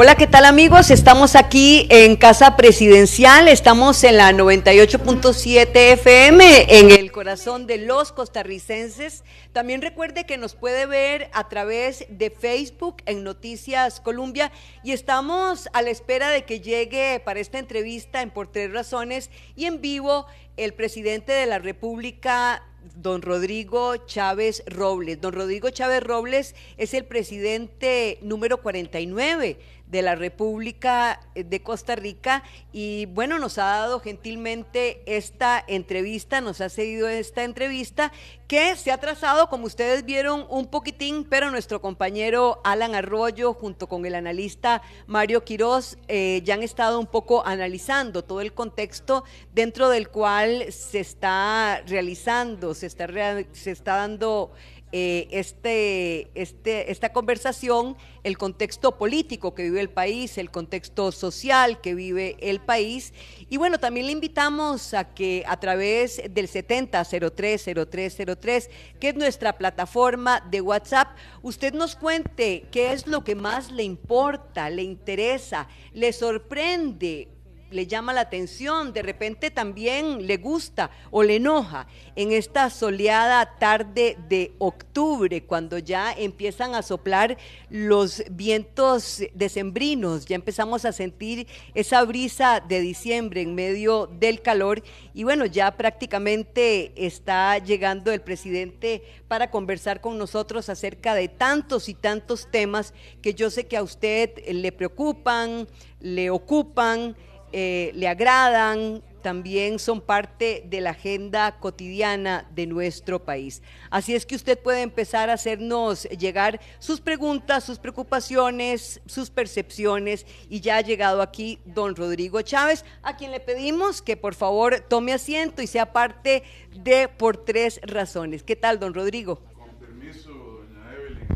Hola, ¿qué tal amigos? Estamos aquí en Casa Presidencial, estamos en la 98.7 FM, en el corazón de los costarricenses. También recuerde que nos puede ver a través de Facebook en Noticias Colombia y estamos a la espera de que llegue para esta entrevista en Por Tres Razones y en vivo el presidente de la República don Rodrigo Chávez Robles. Don Rodrigo Chávez Robles es el presidente número 49 de la República eh, de Costa Rica y bueno, nos ha dado gentilmente esta entrevista, nos ha cedido esta entrevista que se ha trazado, como ustedes vieron, un poquitín, pero nuestro compañero Alan Arroyo junto con el analista Mario Quiroz eh, ya han estado un poco analizando todo el contexto dentro del cual se está realizando, se está, se está dando eh, este, este, esta conversación el contexto político que vive el país, el contexto social que vive el país. Y bueno, también le invitamos a que a través del 70030303, que es nuestra plataforma de WhatsApp, usted nos cuente qué es lo que más le importa, le interesa, le sorprende le llama la atención, de repente también le gusta o le enoja en esta soleada tarde de octubre, cuando ya empiezan a soplar los vientos decembrinos, ya empezamos a sentir esa brisa de diciembre en medio del calor y bueno, ya prácticamente está llegando el presidente para conversar con nosotros acerca de tantos y tantos temas que yo sé que a usted le preocupan, le ocupan, eh, le agradan, también son parte de la agenda cotidiana de nuestro país. Así es que usted puede empezar a hacernos llegar sus preguntas, sus preocupaciones, sus percepciones y ya ha llegado aquí don Rodrigo Chávez, a quien le pedimos que por favor tome asiento y sea parte de por tres razones. ¿Qué tal, don Rodrigo? Con permiso, doña Evelyn.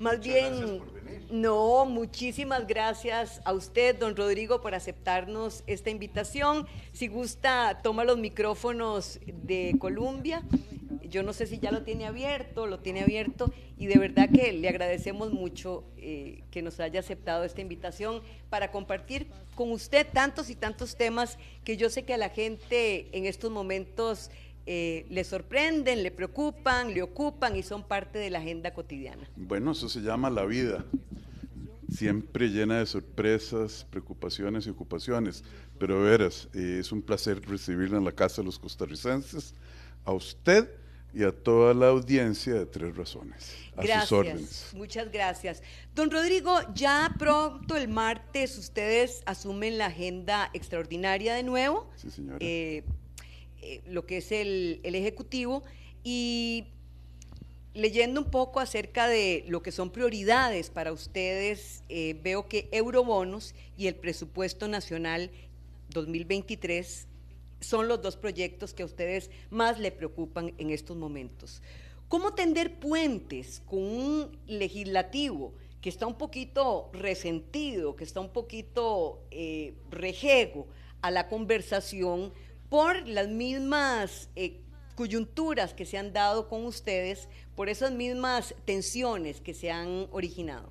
Más bien, no, muchísimas gracias a usted, don Rodrigo, por aceptarnos esta invitación. Si gusta, toma los micrófonos de Colombia. Yo no sé si ya lo tiene abierto, lo tiene abierto, y de verdad que le agradecemos mucho eh, que nos haya aceptado esta invitación para compartir con usted tantos y tantos temas que yo sé que a la gente en estos momentos eh, le sorprenden, le preocupan, le ocupan y son parte de la agenda cotidiana. Bueno, eso se llama la vida, siempre llena de sorpresas, preocupaciones y ocupaciones. Pero veras, eh, es un placer recibirla en la casa de los costarricenses, a usted y a toda la audiencia de Tres Razones. gracias, Muchas gracias. Don Rodrigo, ya pronto el martes ustedes asumen la agenda extraordinaria de nuevo. Sí, señora. Eh, eh, lo que es el, Ejecutivo y leyendo un poco acerca de lo que son prioridades para ustedes, eh, veo que Eurobonos y el presupuesto nacional 2023 son los dos proyectos que a ustedes más le preocupan en estos momentos. ¿Cómo tender puentes con un legislativo que está un poquito resentido, que está un poquito eh, rejego a la conversación por las mismas eh, coyunturas que se han dado con ustedes, por esas mismas tensiones que se han originado?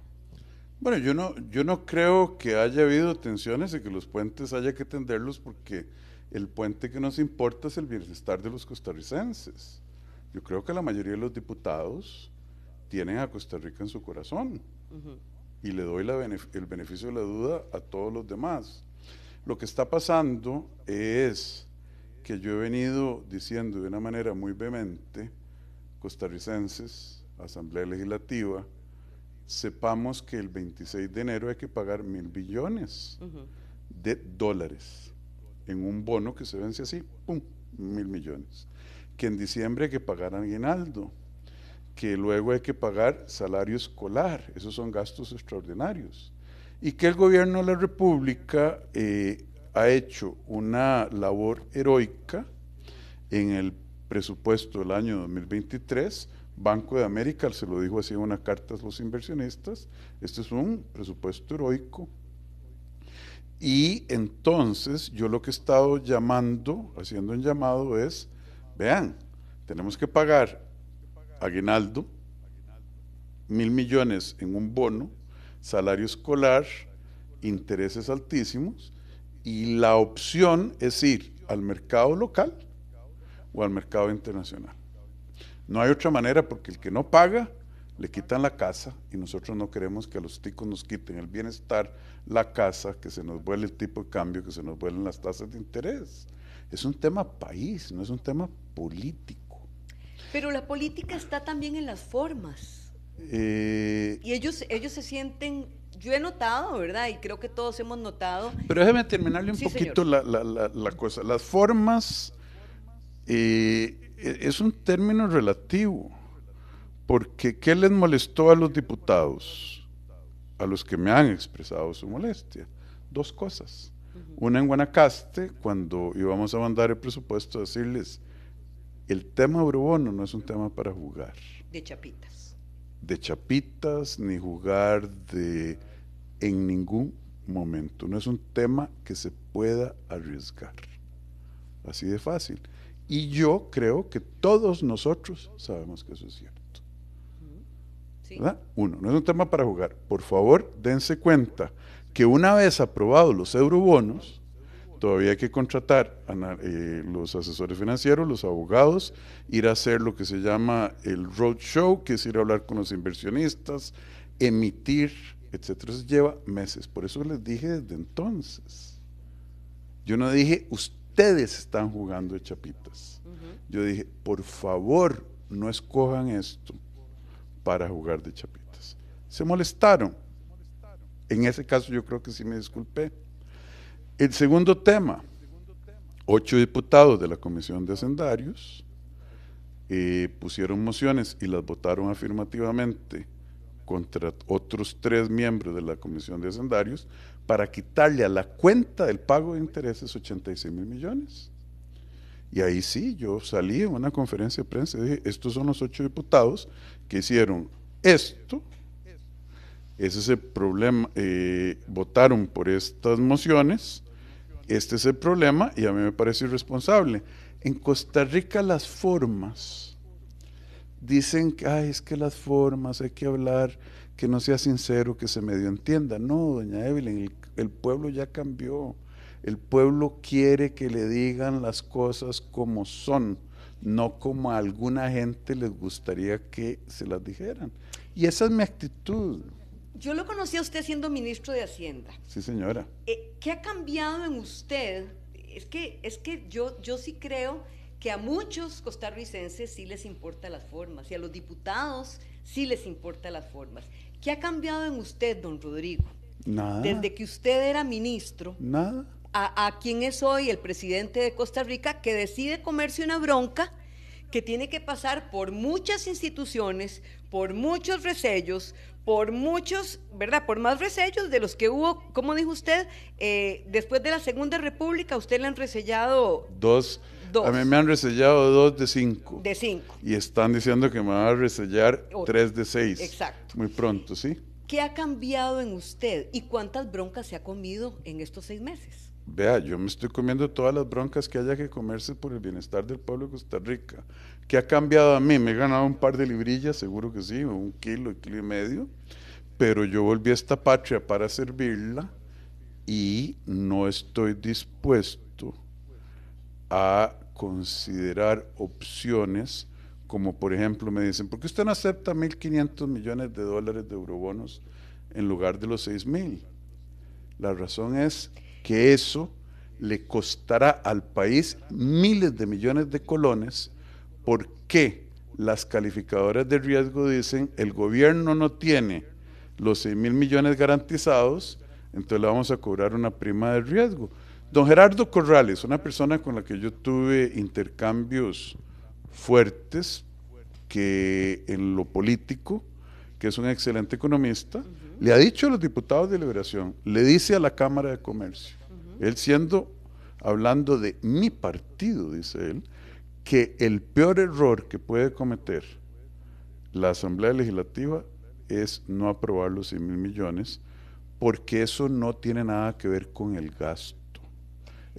Bueno, yo no, yo no creo que haya habido tensiones y que los puentes haya que tenderlos porque el puente que nos importa es el bienestar de los costarricenses. Yo creo que la mayoría de los diputados tienen a Costa Rica en su corazón y le doy la el beneficio de la duda a todos los demás. Lo que está pasando es que yo he venido diciendo de una manera muy vehemente, costarricenses, Asamblea Legislativa, sepamos que el 26 de enero hay que pagar mil billones de dólares en un bono que se vence así, ¡pum!, mil millones. Que en diciembre hay que pagar aguinaldo, que luego hay que pagar salario escolar, esos son gastos extraordinarios. Y que el gobierno de la República eh, ha hecho una labor heroica en el presupuesto del año 2023. Banco de América se lo dijo así en una carta a los inversionistas. Este es un presupuesto heroico. Y entonces yo lo que he estado llamando, haciendo un llamado es, vean, tenemos que pagar aguinaldo, mil millones en un bono, salario escolar, intereses altísimos, y la opción es ir al mercado local o al mercado internacional. No hay otra manera porque el que no paga le quitan la casa y nosotros no queremos que a los ticos nos quiten el bienestar, la casa, que se nos vuele el tipo de cambio, que se nos vuelen las tasas de interés. Es un tema país, no es un tema político. Pero la política está también en las formas. Eh, y ellos, ellos se sienten yo he notado, ¿verdad? Y creo que todos hemos notado. Pero déjeme terminarle un poquito la, cosa. Las formas eh, e, es un término relativo, porque ¿qué les molestó a los diputados? A los que me han expresado su molestia. Dos cosas. Una en Guanacaste, cuando íbamos a mandar el presupuesto, decirles, el tema urbano no es un tema para jugar. De chapitas. De chapitas, ni jugar de en ningún momento. No es un tema que se pueda arriesgar. Así de fácil. Y yo creo que todos nosotros sabemos que eso es cierto. ¿Verdad? Uno, no es un tema para jugar. Por favor, dense cuenta que una vez aprobados los eurobonos, todavía hay que contratar a eh, los asesores financieros, los abogados, ir a hacer lo que se llama el roadshow, que es ir a hablar con los inversionistas, emitir etcétera. se lleva meses. Por eso les dije desde entonces. Yo no dije, ustedes están jugando de chapitas. Yo dije, por favor, no escojan esto para jugar de chapitas. Se molestaron. En ese caso yo creo que sí me disculpé. El segundo tema, ocho diputados de la Comisión de Hacendarios eh, pusieron mociones y las votaron afirmativamente contra otros tres miembros de la Comisión de Hacendarios para quitarle a la cuenta del pago de intereses 86 mil millones. Y ahí sí, yo salí en una conferencia de prensa y dije, estos son los ocho diputados que hicieron esto, ese es el problema, eh, votaron por estas mociones, este es el problema y a mí me parece irresponsable. En Costa Rica las formas dicen que es que las formas, hay que hablar, que no sea sincero, que se medio entienda. No, doña Evelyn, el, pueblo ya cambió. El pueblo quiere que le digan las cosas como son, no como a alguna gente les gustaría que se las dijeran. Y esa es mi actitud. Yo lo conocí a usted siendo ministro de Hacienda. Sí, señora. Eh, ¿Qué ha cambiado en usted? Es que, es que yo, yo sí creo que a muchos costarricenses sí les importa las formas y a los diputados sí les importa las formas. ¿Qué ha cambiado en usted, don Rodrigo? Nada. Desde que usted era ministro. Nada. A, a quien es hoy el presidente de Costa Rica que decide comerse una bronca que tiene que pasar por muchas instituciones, por muchos resellos, por muchos, ¿verdad? Por más resellos de los que hubo, como dijo usted, eh, después de la Segunda República, usted le han resellado... Dos, a mí me han resellado dos de cinco. De cinco. Y están diciendo que me van a resellar tres de seis. Exacto. Muy pronto, ¿sí? ¿Qué ha cambiado en usted y cuántas broncas se ha comido en estos seis meses? Vea, yo me estoy comiendo todas las broncas que haya que comerse por el bienestar del pueblo de Costa Rica. ¿Qué ha cambiado a mí? Me he ganado un par de librillas, seguro que sí, un kilo, un kilo y medio, pero yo volví a esta patria para servirla y no estoy dispuesto a considerar opciones como por ejemplo me dicen, ¿por qué usted no acepta 1.500 millones de dólares de eurobonos en lugar de los 6.000? La razón es que eso le costará al país miles de millones de colones porque las calificadoras de riesgo dicen el gobierno no tiene los 6.000 millones garantizados, entonces le vamos a cobrar una prima de riesgo. Don Gerardo Corrales, una persona con la que yo tuve intercambios fuertes, que en lo político, que es un excelente economista, le ha dicho a los diputados de Liberación, le dice a la Cámara de Comercio, él siendo, hablando de mi partido, dice él, que el peor error que puede cometer la Asamblea Legislativa es no aprobar los 100 mil millones, porque eso no tiene nada que ver con el gasto.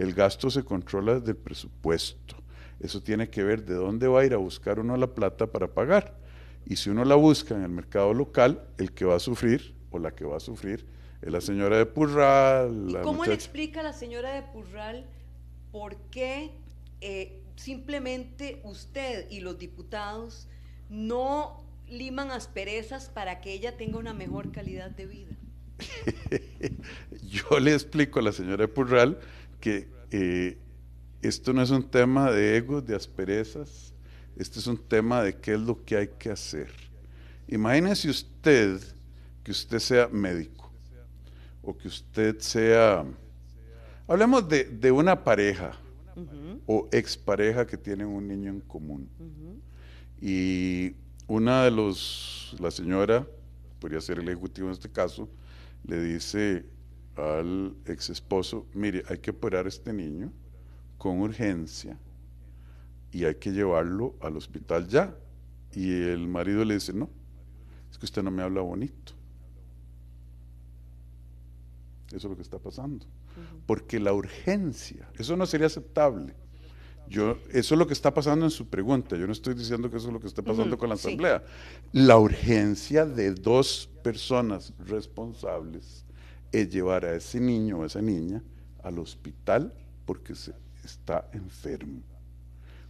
El gasto se controla del presupuesto. Eso tiene que ver de dónde va a ir a buscar uno la plata para pagar. Y si uno la busca en el mercado local, el que va a sufrir o la que va a sufrir es la señora de Purral. ¿Cómo le explica a la señora de Purral por qué eh, simplemente usted y los diputados no liman asperezas para que ella tenga una mejor calidad de vida? Yo le explico a la señora de Purral que eh, esto no es un tema de egos, de asperezas, este es un tema de qué es lo que hay que hacer. Imagínese usted que usted sea médico o que usted sea... Hablemos de, de una pareja o expareja que tienen un niño en común. Y una de los, la señora, podría ser el ejecutivo en este caso, le dice al ex esposo, mire, hay que operar este niño con urgencia y hay que llevarlo al hospital ya. Y el marido le dice, no, es que usted no me habla bonito. Eso es lo que está pasando. Porque la urgencia, eso no sería aceptable. Yo, eso es lo que está pasando en su pregunta. Yo no estoy diciendo que eso es lo que está pasando con la asamblea. La urgencia de dos personas responsables es llevar a ese niño o esa niña al hospital porque se está enfermo.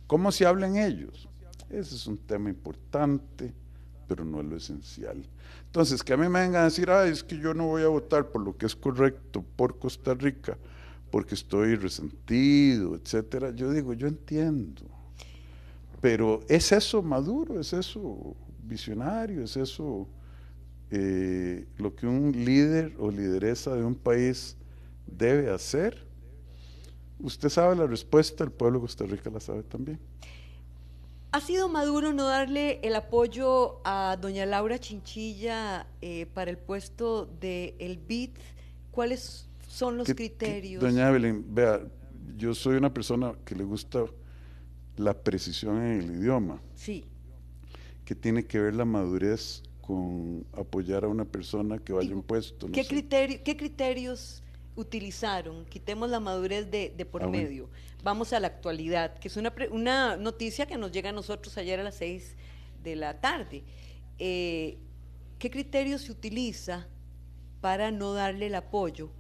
¿Cómo se hablan ellos? Ese es un tema importante, pero no es lo esencial. Entonces, que a mí me vengan a decir, es que yo no voy a votar por lo que es correcto por Costa Rica, porque estoy resentido, etcétera. Yo digo, yo entiendo. Pero ¿es eso maduro? ¿Es eso visionario? ¿Es eso eh, lo que un líder o lideresa de un país debe hacer? Usted sabe la respuesta, el pueblo de Costa Rica la sabe también. ¿Ha sido maduro no darle el apoyo a doña Laura Chinchilla eh, para el puesto de el BID? ¿Cuáles son los criterios? doña Evelyn, vea, yo soy una persona que le gusta la precisión en el idioma. Sí. Que tiene que ver la madurez apoyar a una persona que vaya un puesto. ¿Qué, criterio, ¿Qué criterios utilizaron? Quitemos la madurez de, por ah, medio. Vamos a la actualidad, que es una, noticia que nos llega a nosotros ayer a las seis de la tarde. Eh, ¿Qué criterio se utiliza para no darle el apoyo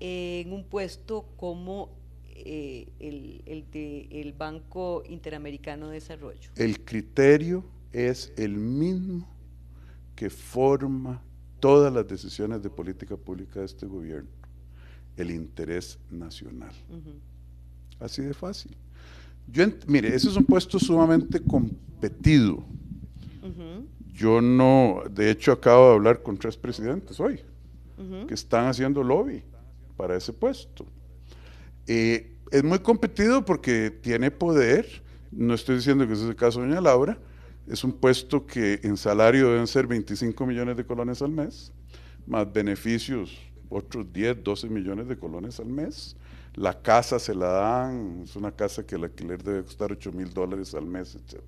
en un puesto como eh, el, el, el Banco Interamericano de Desarrollo? El criterio es el mismo que forma todas las decisiones de política pública de este gobierno, el interés nacional. Así de fácil. Yo mire, ese es un puesto sumamente competido. Yo no, de hecho acabo de hablar con tres presidentes hoy, que están haciendo lobby para ese puesto. Eh, es muy competido porque tiene poder, no estoy diciendo que ese es el caso de doña Laura, es un puesto que en salario deben ser 25 millones de colones al mes, más beneficios otros 10, 12 millones de colones al mes. La casa se la dan, es una casa que el alquiler debe costar 8 mil dólares al mes, etc.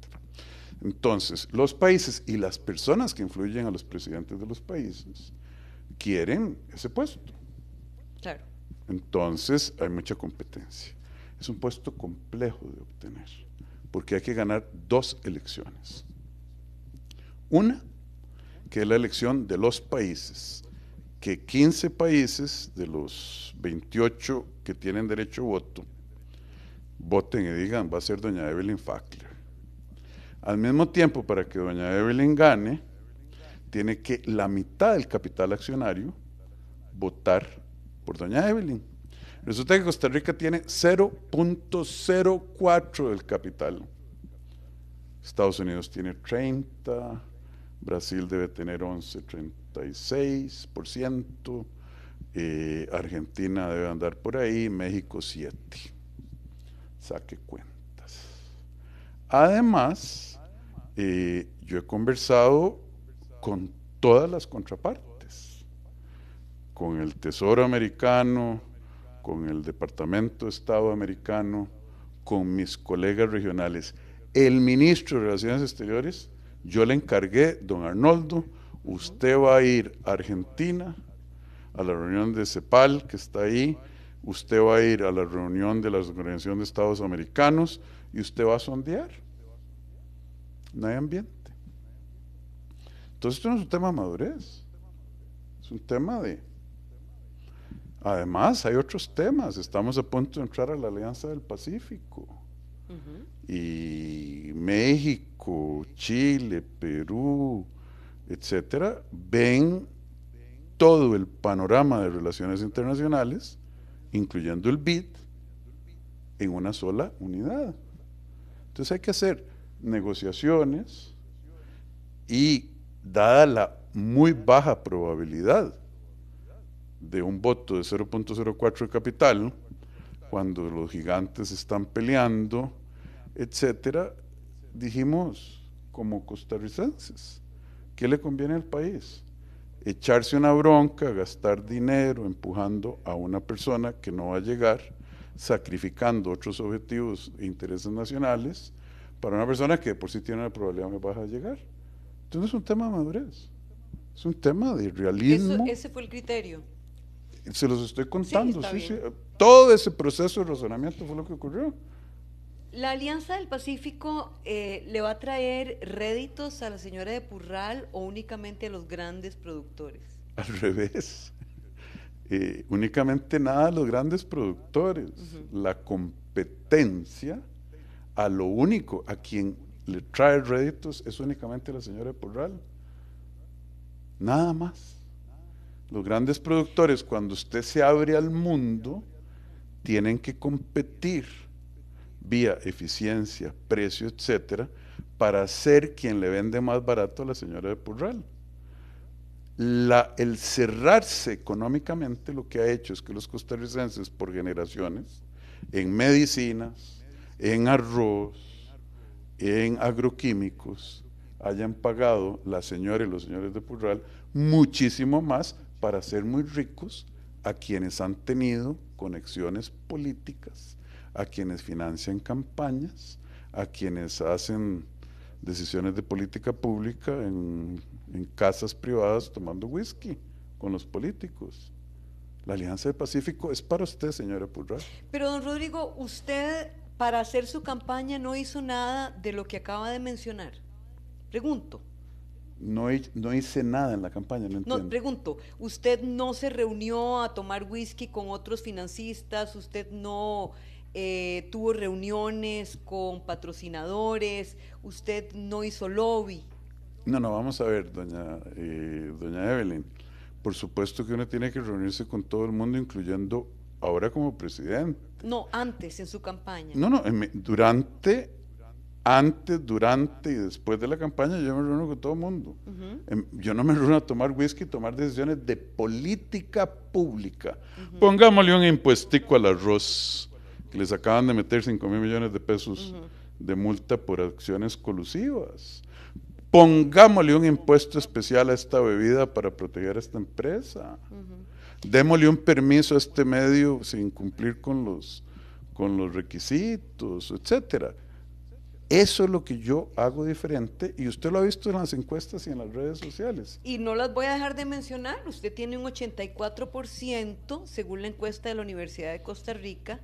Entonces, los países y las personas que influyen a los presidentes de los países quieren ese puesto. Claro. Entonces, hay mucha competencia. Es un puesto complejo de obtener porque hay que ganar dos elecciones. Una, que es la elección de los países, que 15 países de los 28 que tienen derecho a voto voten y digan, va a ser doña Evelyn Fackler. Al mismo tiempo, para que doña Evelyn gane, tiene que la mitad del capital accionario votar por doña Evelyn. Resulta que Costa Rica tiene 0.04 del capital. Estados Unidos tiene 30, Brasil debe tener 11,36%, Argentina debe andar por ahí, México 7. Saque cuentas. Además, eh, yo he conversado con todas las contrapartes, con el Tesoro Americano, con el Departamento de Estado americano, con mis colegas regionales. El ministro de Relaciones Exteriores, yo le encargué, don Arnoldo, usted va a ir a Argentina, a la reunión de CEPAL, que está ahí, usted va a ir a la reunión de la Organización de Estados Americanos y usted va a sondear. No hay ambiente. Entonces esto no es un tema de madurez, es un tema de Además, hay otros temas. Estamos a punto de entrar a la Alianza del Pacífico. Y México, Chile, Perú, etcétera, ven todo el panorama de relaciones internacionales, incluyendo el BID, en una sola unidad. Entonces hay que hacer negociaciones y dada la muy baja probabilidad de un voto de 0.04 de capital, cuando los gigantes están peleando, etcétera, dijimos, como costarricenses, ¿qué le conviene al país? Echarse una bronca, gastar dinero empujando a una persona que no va a llegar, sacrificando otros objetivos e intereses nacionales para una persona que por sí tiene una probabilidad muy baja de llegar. Entonces es un tema de madurez, es un tema de realismo. ese fue el criterio. Se los estoy contando, sí, sí, Todo ese proceso de razonamiento fue lo que ocurrió. La Alianza del Pacífico eh, le va a traer réditos a la señora de Purral o únicamente a los grandes productores. Al revés. Eh, únicamente nada a los grandes productores. La competencia a lo único a quien le trae réditos es únicamente la señora de Purral. Nada más. Los grandes productores, cuando usted se abre al mundo, tienen que competir vía eficiencia, precio, etcétera, para ser quien le vende más barato a la señora de Purral. el cerrarse económicamente lo que ha hecho es que los costarricenses por generaciones, en medicinas, en arroz, en agroquímicos, hayan pagado la señora y los señores de Purral muchísimo más para ser muy ricos a quienes han tenido conexiones políticas, a quienes financian campañas, a quienes hacen decisiones de política pública en, casas privadas tomando whisky con los políticos. La Alianza del Pacífico es para usted, señora Pulra. Pero, don Rodrigo, usted para hacer su campaña no hizo nada de lo que acaba de mencionar. Pregunto. No, hice nada en la campaña, no entiendo. No, pregunto, ¿usted no se reunió a tomar whisky con otros financistas? ¿Usted no eh, tuvo reuniones con patrocinadores? ¿Usted no hizo lobby? No, no, vamos a ver, doña, eh, doña Evelyn. Por supuesto que uno tiene que reunirse con todo el mundo, incluyendo ahora como presidente. No, antes, en su campaña. No, no, durante antes, durante y después de la campaña yo me reúno con todo el mundo. Em, yo no me reúno a tomar whisky, y tomar decisiones de política pública. Pongámosle un impuestico al arroz, que les acaban de meter 5 mil millones de pesos de multa por acciones colusivas. Pongámosle un impuesto especial a esta bebida para proteger a esta empresa. Démosle un permiso a este medio sin cumplir con los, con los requisitos, etcétera eso es lo que yo hago diferente y usted lo ha visto en las encuestas y en las redes sociales. Y no las voy a dejar de mencionar. Usted tiene un 84% según la encuesta de la Universidad de Costa Rica.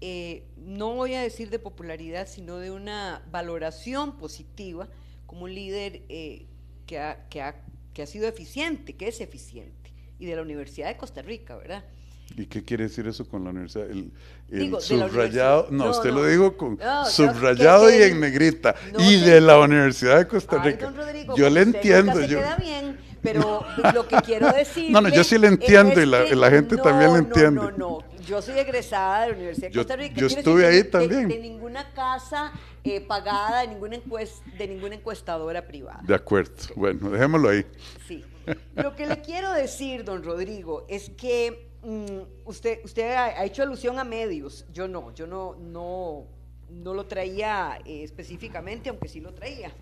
Eh, no voy a decir de popularidad, sino de una valoración positiva como un líder eh, que, ha, que, que ha sido eficiente, que es eficiente, y de la Universidad de Costa Rica, ¿verdad? ¿Y qué quiere decir eso con la universidad? El, subrayado, no, usted lo digo con subrayado y en negrita. y de la Universidad de Costa Rica. yo le entiendo. yo... Queda pero lo que quiero decir. No, no, yo sí le entiendo y la, gente también le entiende. No, no, Yo soy egresada de la Universidad de Costa Rica. Yo, estuve ahí también. De, ninguna casa eh, pagada, de ninguna, de ninguna encuestadora privada. De acuerdo. Bueno, dejémoslo ahí. Sí. Lo que le quiero decir, don Rodrigo, es que Mm, usted, usted ha, hecho alusión a medios. Yo no, yo no, no, lo traía eh, específicamente, aunque sí lo traía.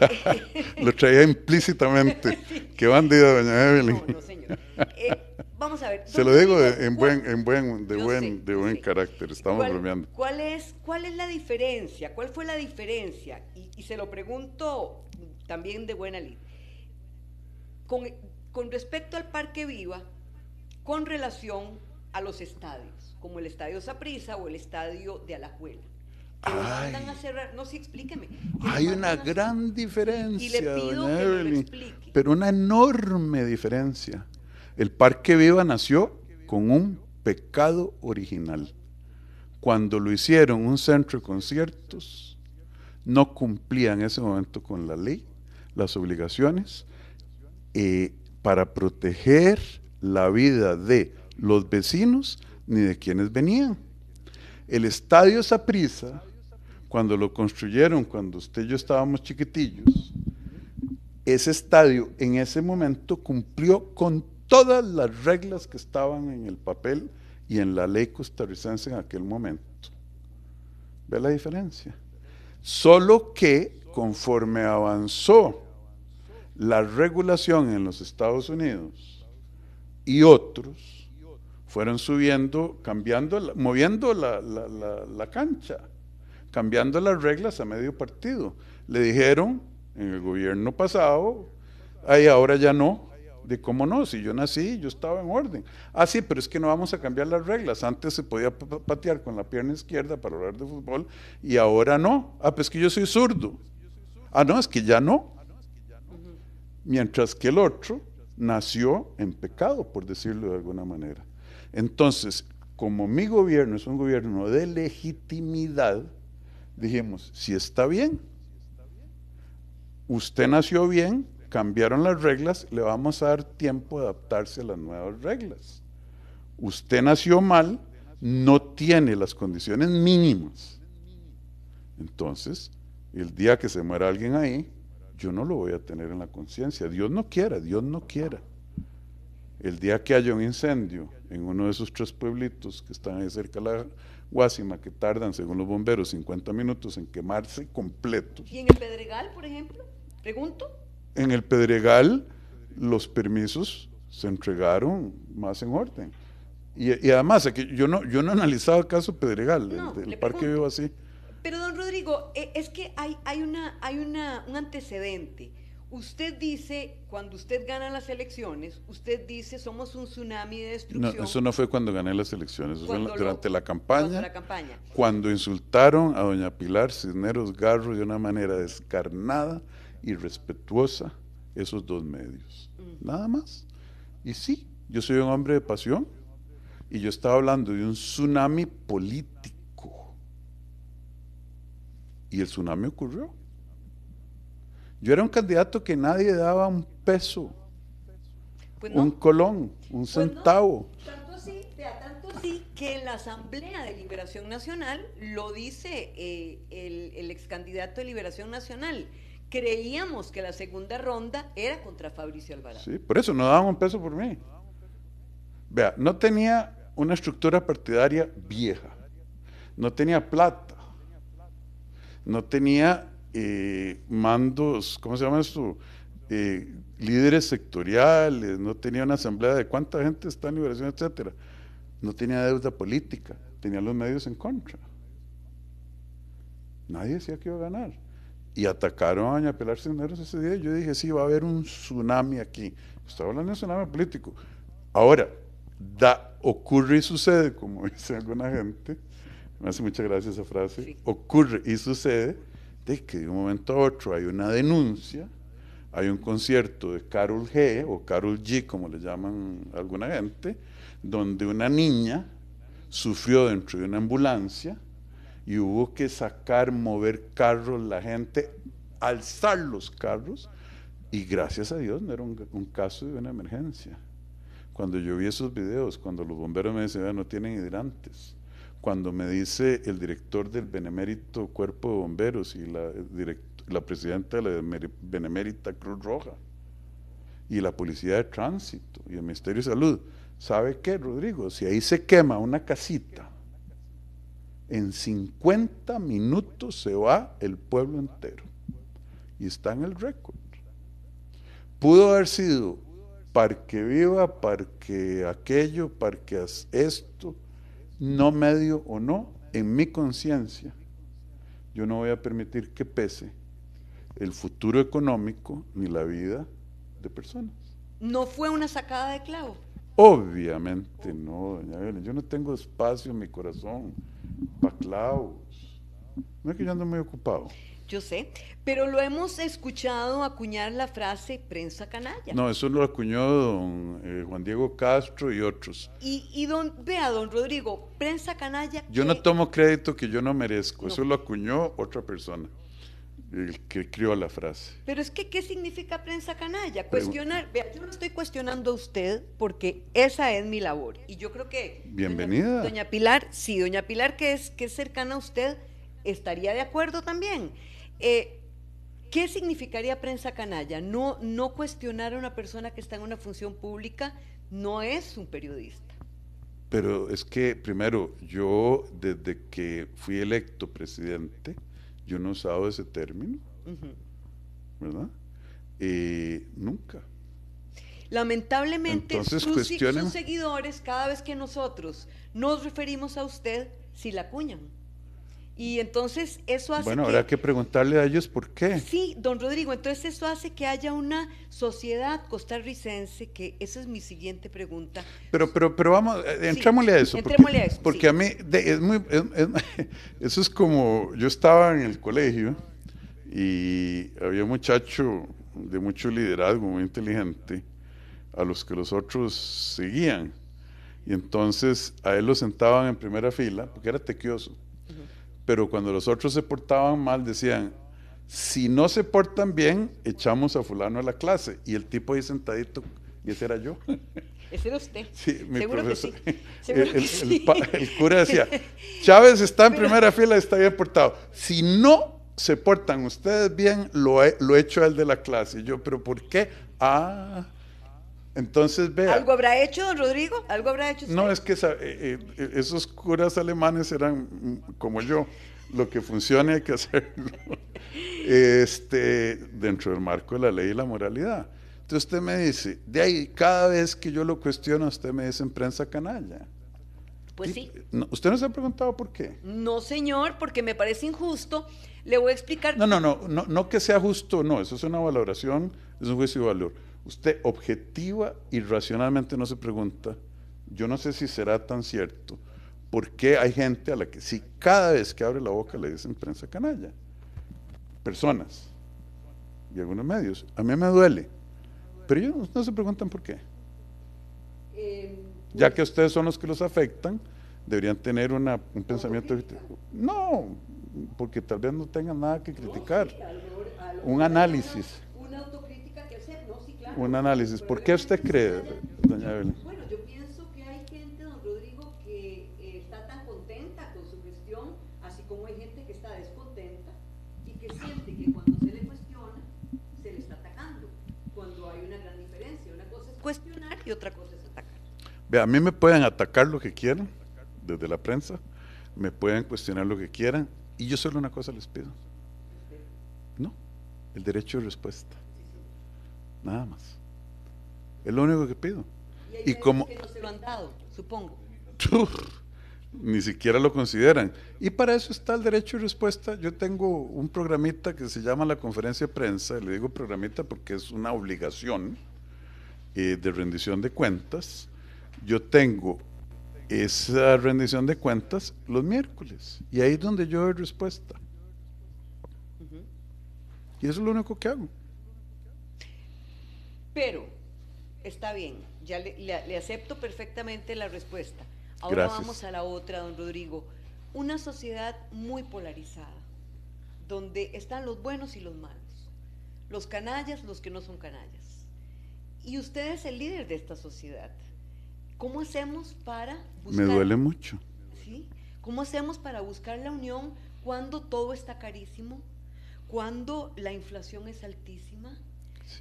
lo traía implícitamente. que Qué bandida, doña Evelyn. No, eh, vamos a ver. Se lo digo de, en buen, en buen, de buen, de buen carácter. Estamos ¿Cuál, bromeando. ¿cuál es, ¿Cuál es la diferencia? ¿Cuál fue la diferencia? Y, se lo pregunto también de buena ley Con, con respecto al Parque Viva, con relación a los estadios, como el Estadio Saprissa o el Estadio de Alajuela. a no explíqueme. Hay una gran diferencia. Pero una enorme diferencia. El Parque Viva nació con un pecado original. Cuando lo hicieron un centro de conciertos, no cumplía en ese momento con la ley, las obligaciones, eh, para proteger la vida de los vecinos ni de quienes venían. El estadio Saprisa, cuando lo construyeron, cuando usted y yo estábamos chiquitillos, ese estadio en ese momento cumplió con todas las reglas que estaban en el papel y en la ley costarricense en aquel momento. ¿Ve la diferencia? Solo que conforme avanzó la regulación en los Estados Unidos, y otros fueron subiendo, cambiando, moviendo la, cancha, cambiando las reglas a medio partido. Le dijeron en el gobierno pasado, ay, ahora ya no, de cómo no, si yo nací, yo estaba en orden. Ah, sí, pero es que no vamos a cambiar las reglas. Antes se podía patear con la pierna izquierda para hablar de fútbol y ahora no. Ah, pues que yo soy zurdo. Ah, no, es que ya no. Mientras que el otro nació en pecado, por decirlo de alguna manera. Entonces, como mi gobierno es un gobierno de legitimidad, dijimos, si está bien, usted nació bien, cambiaron las reglas, le vamos a dar tiempo de adaptarse a las nuevas reglas. Usted nació mal, no tiene las condiciones mínimas. Entonces, el día que se muera alguien ahí, yo no lo voy a tener en la conciencia. Dios no quiera, Dios no quiera. El día que haya un incendio en uno de esos tres pueblitos que están ahí cerca de la Guásima, que tardan, según los bomberos, 50 minutos en quemarse completo. ¿Y en el Pedregal, por ejemplo? Pregunto. En el Pedregal, los permisos se entregaron más en orden. Y, además, yo no, yo no analizaba el caso Pedregal, parque vivo así. Pero don Rodrigo, e, es que hay, una, hay un antecedente. Usted dice, cuando usted gana las elecciones, usted dice, somos un tsunami de destrucción. No, eso no fue cuando gané las elecciones, eso fue durante la campaña, Cuando insultaron a doña Pilar Cisneros Garro de una manera descarnada y respetuosa esos dos medios. Mm. Nada más. Y sí, yo soy un hombre de pasión y yo estaba hablando de un tsunami político y el tsunami ocurrió. Yo era un candidato que nadie daba un peso, pues un colón, un pues centavo. Tanto sí, que en la Asamblea de Liberación Nacional lo dice eh, el, excandidato ex candidato de Liberación Nacional creíamos que la segunda ronda era contra Fabricio Alvarado. Sí, por eso no daban un peso por mí. Vea, no tenía una estructura partidaria vieja, no tenía plata, no tenía eh, mandos, ¿cómo se llama esto? Eh, líderes sectoriales, no tenía una asamblea de cuánta gente está en liberación, etcétera. No tenía deuda política, tenía los medios en contra. Nadie decía que iba a ganar. Y atacaron a Doña Pilar Cisneros ese día. Yo dije, sí, va a haber un tsunami aquí. Estaba hablando de un tsunami político. Ahora, da, ocurre y sucede, como dice alguna gente, me hace mucha gracia esa frase, ocurre y sucede de que de un momento a otro hay una denuncia, hay un concierto de Carol G o Carol G, como le llaman alguna gente, donde una niña sufrió dentro de una ambulancia y hubo que sacar, mover carros, la gente, alzar los carros, y gracias a Dios no era un, un caso de una emergencia. Cuando yo vi esos videos, cuando los bomberos me decían, no tienen hidrantes, cuando me dice el director del Benemérito Cuerpo de Bomberos y la, la presidenta de la Benemérita Cruz Roja y la Policía de Tránsito y el Ministerio de Salud, ¿sabe qué, Rodrigo? Si ahí se quema una casita, en 50 minutos se va el pueblo entero. Y está en el récord. Pudo haber sido para que Viva, para que aquello, para que esto, no medio o no, en mi conciencia, yo no voy a permitir que pese el futuro económico ni la vida de personas. ¿No fue una sacada de clavo? Obviamente no, doña Belén. Yo no tengo espacio en mi corazón para clavos. No es que yo ando muy ocupado. Yo sé, pero lo hemos escuchado acuñar la frase prensa canalla. No, eso lo acuñó don eh, Juan Diego Castro y otros. Y, vea, don Rodrigo, prensa canalla. Yo no tomo crédito que yo no merezco, eso lo acuñó otra persona el que crió la frase. Pero es que, ¿qué significa prensa canalla? Cuestionar, vea, yo no estoy cuestionando a usted porque esa es mi labor. Y yo creo que... Bienvenida. Doña, Pilar, sí, doña Pilar, que es, que es cercana a usted, estaría de acuerdo también. Eh, ¿Qué significaría prensa canalla? No, cuestionar a una persona que está en una función pública no es un periodista. Pero es que, primero, yo desde que fui electo presidente, yo no he usado ese término, ¿verdad? nunca. Lamentablemente, sus, sus seguidores, cada vez que nosotros nos referimos a usted, sí la cuñan. Y entonces eso hace... Bueno, habrá que preguntarle a ellos por qué. Sí, don Rodrigo, entonces eso hace que haya una sociedad costarricense, que esa es mi siguiente pregunta. Pero, pero, pero vamos, eh, entrémosle a eso. Entrémosle porque, a eso. Porque a mí es muy... eso es como, yo estaba en el colegio y había un muchacho de mucho liderazgo, muy inteligente, a los que los otros seguían. Y entonces a él lo sentaban en primera fila, porque era tequioso pero cuando los otros se portaban mal, decían, si no se portan bien, echamos a fulano a la clase. Y el tipo ahí sentadito, y ese era yo. Ese era usted. Sí, mi profesor. el, cura decía, Chávez está en primera fila, está bien portado. Si no se portan ustedes bien, lo, lo echo a él de la clase. Y yo, ¿pero por qué? Ah, entonces, vea. ¿Algo habrá hecho, don Rodrigo? ¿Algo habrá hecho? No, es que eh, eh, esos curas alemanes eran mm, como yo. Lo que funcione hay que hacerlo este, dentro del marco de la ley y la moralidad. Entonces usted me dice, de ahí, cada vez que yo lo cuestiono, usted me dice en prensa canalla. Pues sí. Eh, ¿Usted no se ha preguntado por qué? No, señor, porque me parece injusto. Le voy a explicar. No, no, no, no, no que sea justo, no, eso es una valoración, es un juicio de valor Usted objetiva y racionalmente no se pregunta, yo no sé si será tan cierto, ¿por qué hay gente a la que si cada vez que abre la boca le dicen prensa canalla? Personas y algunos medios. A mí me duele, pero ellos no se preguntan por qué. Eh, ya que ustedes son los que los afectan, deberían tener un pensamiento. No, porque tal vez no tengan nada que criticar. Un análisis un análisis. ¿Por qué usted cree, doña Belén? Bueno, yo pienso que hay gente, don Rodrigo, que eh, está tan contenta con su gestión, así como hay gente que está descontenta y que siente que cuando se le cuestiona, se le está atacando, cuando hay una gran diferencia. Una cosa es cuestionar y otra cosa es atacar. Vea, a mí me pueden atacar lo que quieran, desde la prensa, me pueden cuestionar lo que quieran, y yo solo una cosa les pido. ¿No? El derecho de respuesta nada más. Es lo único que pido. Y, como... supongo. Ni siquiera lo consideran. Y para eso está el derecho y respuesta. Yo tengo un programita que se llama la conferencia de prensa, le digo programita porque es una obligación eh, de rendición de cuentas. Yo tengo esa rendición de cuentas los miércoles. Y ahí es donde yo doy respuesta. Y eso es lo único que hago. Pero está bien, ya le, acepto perfectamente la respuesta. Ahora vamos a la otra, don Rodrigo. Una sociedad muy polarizada, donde están los buenos y los malos, los canallas, los que no son canallas. Y usted es el líder de esta sociedad. ¿Cómo hacemos para Me duele mucho. ¿Cómo hacemos para buscar la unión cuando todo está carísimo? Cuando la inflación es altísima?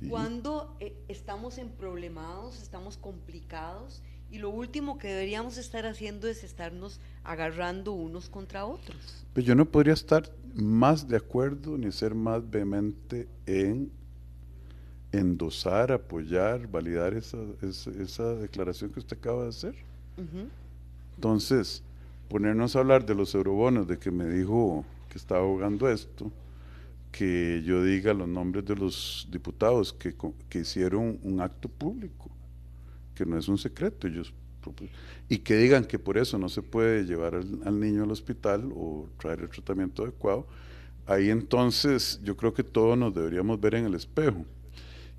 Cuando eh, estamos en problemados, estamos complicados y lo último que deberíamos estar haciendo es estarnos agarrando unos contra otros. Pues yo no podría estar más de acuerdo ni ser más vehemente en endosar, apoyar, validar esa, declaración que usted acaba de hacer. Entonces, ponernos a hablar de los eurobonos, de que me dijo que estaba ahogando esto, que yo diga los nombres de los diputados que, que hicieron un acto público, que no es un secreto, ellos y que digan que por eso no se puede llevar al, niño al hospital o traer el tratamiento adecuado, ahí entonces yo creo que todos nos deberíamos ver en el espejo.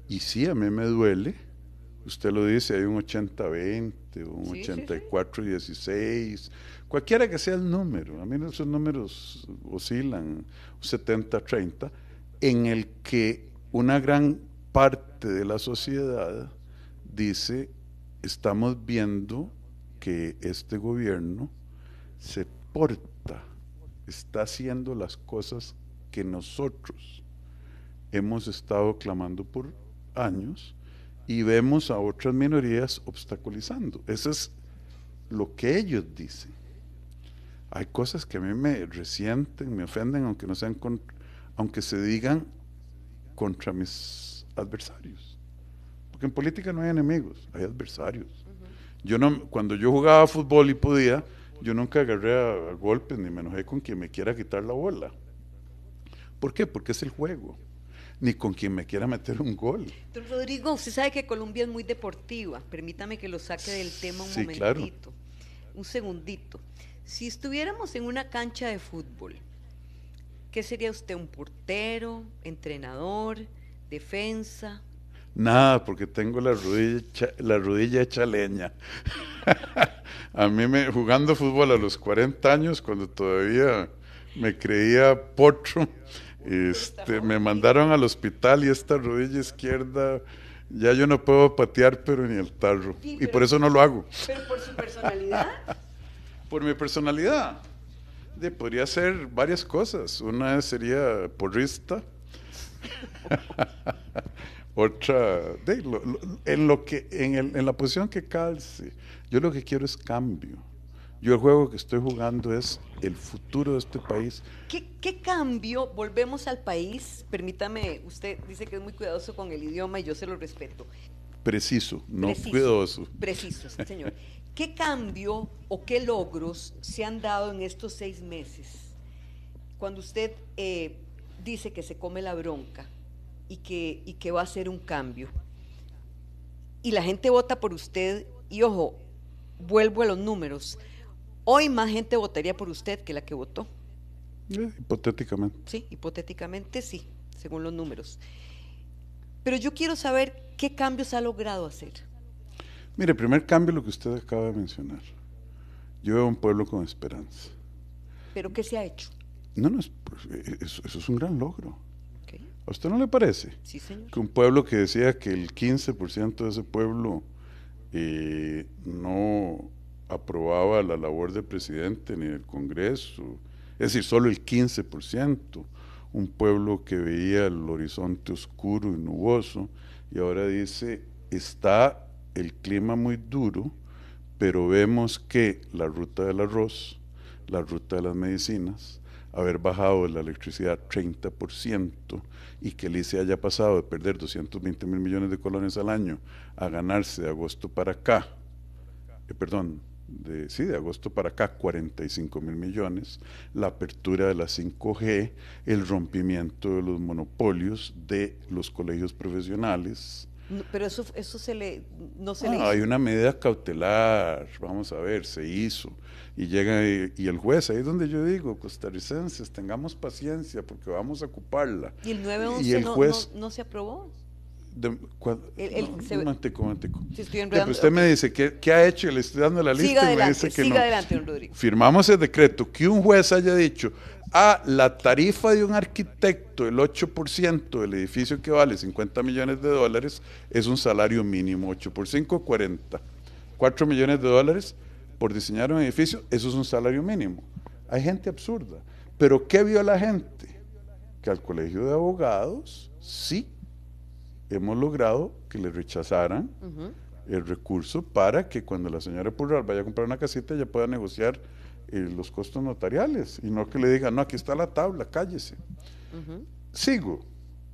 Y sí, a mí me duele, usted lo dice, hay un 80-20, un 84-16, Cualquiera que sea el número, a mí esos números oscilan 70, 30, en el que una gran parte de la sociedad dice, estamos viendo que este gobierno se porta, está haciendo las cosas que nosotros hemos estado clamando por años y vemos a otras minorías obstaculizando. Eso es lo que ellos dicen hay cosas que a mí me resienten, me ofenden, aunque no sean con, aunque se digan contra mis adversarios. Porque en política no hay enemigos, hay adversarios. Yo no, cuando yo jugaba fútbol y podía, yo nunca agarré a, golpes ni me enojé con quien me quiera quitar la bola. ¿Por qué? Porque es el juego ni con quien me quiera meter un gol. Don Rodrigo, usted sabe que Colombia es muy deportiva. Permítame que lo saque del tema un sí, momentito, claro. un segundito. Si estuviéramos en una cancha de fútbol, ¿qué sería usted? ¿Un portero, entrenador, defensa? Nada, porque tengo la rodilla, la rodilla hecha leña. a mí me, jugando fútbol a los 40 años, cuando todavía me creía potro, este, me mandaron al hospital y esta rodilla izquierda ya yo no puedo patear, pero ni el tarro. y por eso no lo hago. Pero por su personalidad por mi personalidad. De, podría ser varias cosas. Una sería porrista. Otra, en, lo que, en, el, en la posición que calce, yo lo que quiero es cambio. Yo el juego que estoy jugando es el futuro de este país. ¿Qué, cambio? Volvemos al país. Permítame, usted dice que es muy cuidadoso con el idioma y yo se lo respeto. Preciso, no cuidadoso. Preciso, señor. ¿Qué cambio o qué logros se han dado en estos seis meses? Cuando usted eh, dice que se come la bronca y que, que va a ser un cambio, y la gente vota por usted, y ojo, vuelvo a los números, hoy más gente votaría por usted que la que votó. hipotéticamente. Sí, hipotéticamente sí, según los números. Pero yo quiero saber qué cambios ha logrado hacer. Mire, primer cambio lo que usted acaba de mencionar. Yo veo un pueblo con esperanza. ¿Pero qué se ha hecho? No, no, pues, eh, eso, eso es un gran logro. ¿A usted no le parece? Sí, señor. Que un pueblo que decía que el 15% de ese pueblo eh, no aprobaba la labor del presidente ni del Congreso, es decir, solo el 15%, un pueblo que veía el horizonte oscuro y nuboso y ahora dice, está el clima muy duro, pero vemos que la ruta del arroz, la ruta de las medicinas, haber bajado la electricidad 30% y que el ICE haya pasado de perder 220 mil millones de colones al año a ganarse de agosto para acá, eh, perdón, de, sí, de agosto para acá 45 mil millones, la apertura de la 5G, el rompimiento de los monopolios de los colegios profesionales, pero eso, eso se le, no se le ah, Hay una medida cautelar, vamos a ver, se hizo. Y llega y, el juez, ahí es donde yo digo, costarricenses, tengamos paciencia porque vamos a ocuparla. ¿Y el 911 y juez, no se aprobó? cuando, usted me dice, ¿qué, ha hecho? Le estoy dando la lista y me dice que no. Firmamos el decreto. Que un juez haya dicho, a la tarifa de un arquitecto, el 8% del edificio que vale 50 millones de dólares, es un salario mínimo. 8 por 5, 40. 4 millones de dólares por diseñar un edificio, eso es un salario mínimo. Hay gente absurda. Pero ¿qué vio la gente? Que al colegio de abogados sí hemos logrado que le rechazaran el recurso para que cuando la señora Purral vaya a comprar una casita ya pueda negociar eh, los costos notariales y no que le digan, no, aquí está la tabla, cállese. Sigo.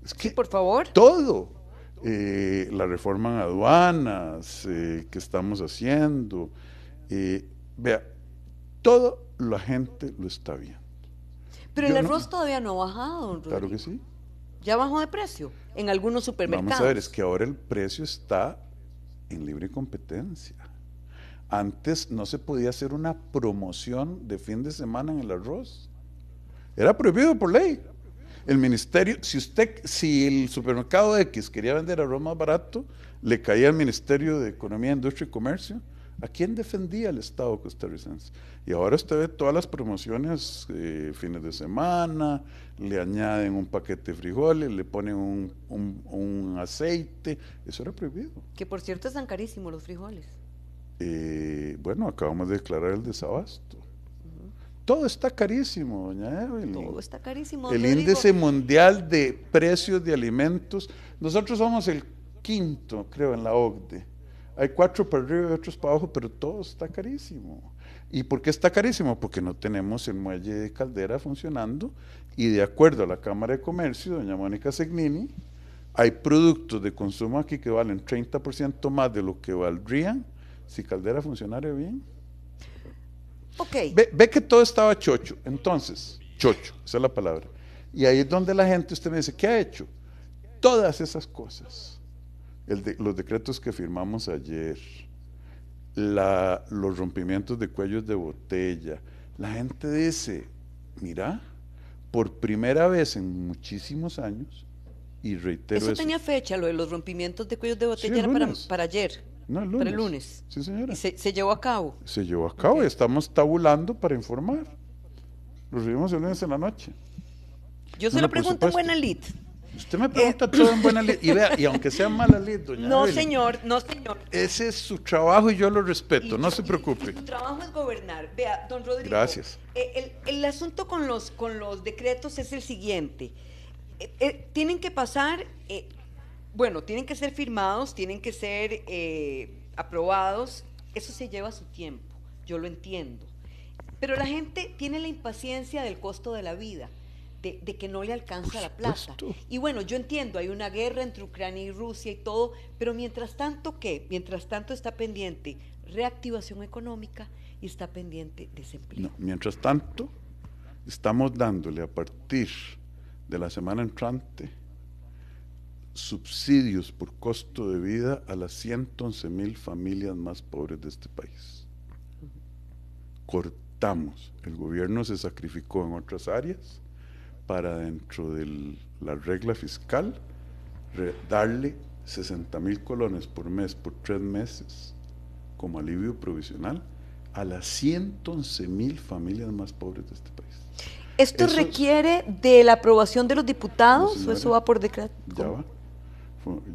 Es que por favor. Todo. Eh, la reforma en aduanas eh, que estamos haciendo. vea, todo la gente lo está viendo. Pero el arroz todavía no ha bajado, Claro que sí ya bajó de precio en algunos supermercados. Vamos a ver, es que ahora el precio está en libre competencia. Antes no se podía hacer una promoción de fin de semana en el arroz. Era prohibido por ley. El ministerio, si usted, si el supermercado X quería vender arroz más barato, le caía al Ministerio de Economía, Industria y Comercio ¿A quién defendía el Estado costarricense? Y ahora usted ve todas las promociones eh, fines de semana, le añaden un paquete de frijoles, le ponen un, aceite, eso era prohibido. Que por cierto están carísimos los frijoles. Eh, bueno, acabamos de declarar el desabasto. Todo está carísimo, doña Evelyn. Todo está carísimo. El índice mundial de precios de alimentos. Nosotros somos el quinto, creo, en la OCDE hay cuatro para arriba y otros para abajo, pero todo está carísimo. ¿Y por qué está carísimo? Porque no tenemos el muelle de Caldera funcionando y de acuerdo a la Cámara de Comercio, doña Mónica Segnini, hay productos de consumo aquí que valen 30% más de lo que valdrían si Caldera funcionara bien. Ok. Ve, ve, que todo estaba chocho, entonces, chocho, esa es la palabra. Y ahí es donde la gente, usted me dice, ¿qué ha hecho? Todas esas cosas los decretos que firmamos ayer, la, los rompimientos de cuellos de botella, la gente dice, mira, por primera vez en muchísimos años, y reitero... Eso, tenía fecha, lo de los rompimientos de cuellos de botella para, ayer. lunes. Para el lunes. Sí, señora. Se, se, llevó a cabo. Se llevó a cabo y estamos tabulando para informar. Lo recibimos el lunes en la noche. Yo se lo pregunto en Buena Lit. Usted me pregunta eh, todo en buena ley y aunque sea mala ley doña No, señor, no, señor. Ese es su trabajo y yo lo respeto, no se preocupe. su trabajo es gobernar. Vea, don Rodrigo. Gracias. Eh, el, asunto con los, con los decretos es el siguiente. Eh, tienen que pasar, bueno, tienen que ser firmados, tienen que ser aprobados. Eso se lleva su tiempo, yo lo entiendo. Pero la gente tiene la impaciencia del costo de la vida de, que no le alcanza la plata. Y bueno, yo entiendo, hay una guerra entre Ucrania y Rusia y todo, pero mientras tanto, ¿qué? Mientras tanto está pendiente reactivación económica y está pendiente desempleo. mientras tanto, estamos dándole a partir de la semana entrante subsidios por costo de vida a las 111 mil familias más pobres de este país. Cortamos. El gobierno se sacrificó en otras áreas para dentro de la regla fiscal darle 60 mil colones por mes por tres meses como alivio provisional a las 111 mil familias más pobres de este país. ¿Esto requiere de la aprobación de los diputados o eso va por decreto? Ya va.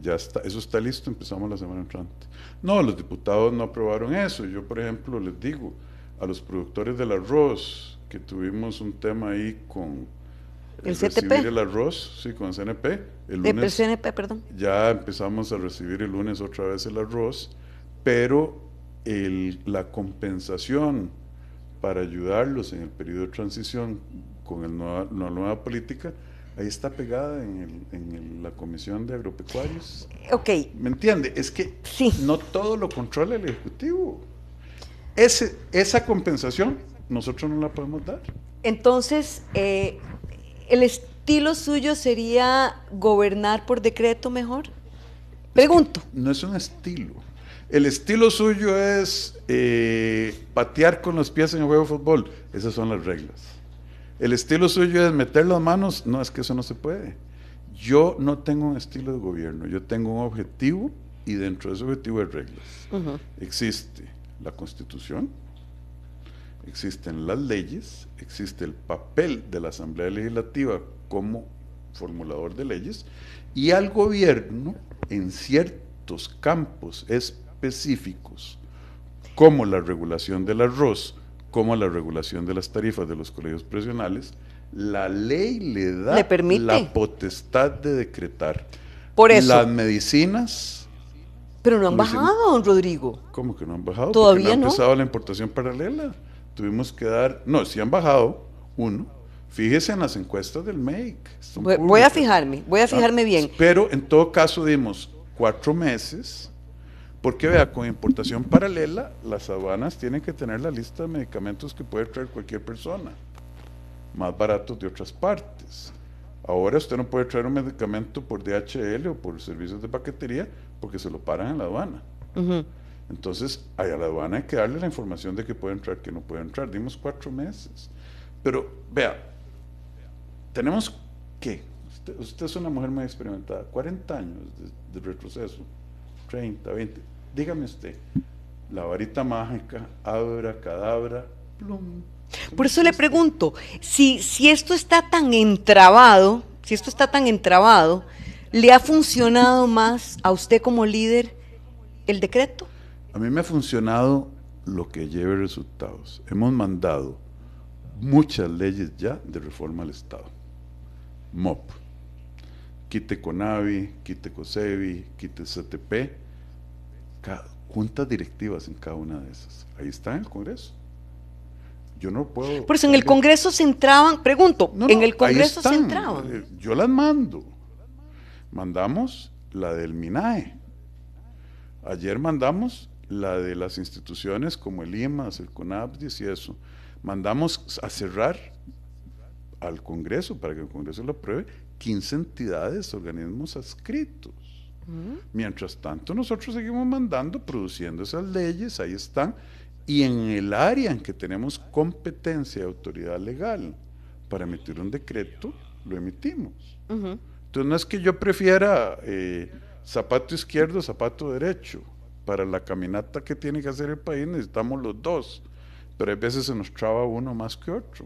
Ya está, eso está listo, empezamos la semana entrante. No, los diputados no aprobaron eso. Yo, por ejemplo, les digo a los productores del arroz que tuvimos un tema ahí con, el CTP. recibir el arroz, sí, con CNP. El lunes, el CNP, perdón. Ya empezamos a recibir el lunes otra vez el arroz, pero la compensación para ayudarlos en el periodo de transición con el nueva, la nueva política, ahí está pegada en, la Comisión de Agropecuarios. Ok. ¿Me entiende? Es que no todo lo controla el Ejecutivo. Ese, esa compensación nosotros no la podemos dar. Entonces, eh, el estilo suyo sería gobernar por decreto mejor? Pregunto. no es un estilo. El estilo suyo es eh, patear con los pies en el juego de fútbol. Esas son las reglas. El estilo suyo es meter las manos. No, es que eso no se puede. Yo no tengo un estilo de gobierno. Yo tengo un objetivo y dentro de ese objetivo hay reglas. Existe la constitución, Existen las leyes, existe el papel de la Asamblea Legislativa como formulador de leyes y al gobierno en ciertos campos específicos, como la regulación del arroz, como la regulación de las tarifas de los colegios presionales, la ley le da la potestad de decretar. Por Las medicinas. Pero no han bajado, don Rodrigo. ¿Cómo que no han bajado? Todavía no. ha empezado la importación paralela tuvimos que dar, no, si han bajado, uno. Fíjese en las encuestas del MEIC. Voy, a fijarme, voy a ah, fijarme bien. Pero en todo caso dimos cuatro meses, porque vea, con importación paralela, las aduanas tienen que tener la lista de medicamentos que puede traer cualquier persona, más baratos de otras partes. Ahora usted no puede traer un medicamento por DHL o por servicios de paquetería porque se lo paran en la aduana. Ajá. Entonces, a la aduana hay que darle la información de que puede entrar, que no puede entrar. Dimos cuatro meses. Pero vea, tenemos que, usted, es una mujer muy experimentada, 40 años de, retroceso, 30, 20. Dígame usted, la varita mágica, abra, cadabra, plum, por eso le pregunto, si, si, esto está tan entrabado, si esto está tan entrabado, ¿le ha funcionado más a usted como líder el decreto? A mí me ha funcionado lo que lleve resultados. Hemos mandado muchas leyes ya de reforma al Estado. MOP. Quite CONAVI, quite COSEBI, quite CTP. ¿Cuántas juntas directivas en cada una de esas. Ahí está en el Congreso. Yo no puedo. Por eso en el Congreso se entraban, pregunto, en el Congreso se entraban. Eh, yo las mando. Mandamos la del MINAE. Ayer mandamos la de las instituciones como el IMAS, el CONAPDIS y eso. Mandamos a cerrar al Congreso, para que el Congreso lo apruebe, 15 entidades, organismos adscritos. Mm. Mientras tanto, nosotros seguimos mandando, produciendo esas leyes, ahí están, y en el área en que tenemos competencia y autoridad legal para emitir un decreto, lo emitimos. Entonces no es que yo prefiera eh, zapato izquierdo, zapato derecho para la caminata que tiene que hacer el país necesitamos los dos, pero a veces se nos traba uno más que otro.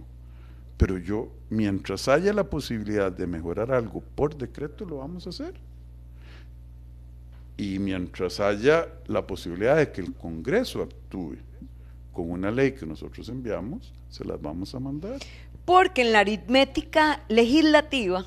Pero yo, mientras haya la posibilidad de mejorar algo por decreto, lo vamos a hacer. Y mientras haya la posibilidad de que el Congreso actúe con una ley que nosotros enviamos, se las vamos a mandar. Porque en la aritmética legislativa,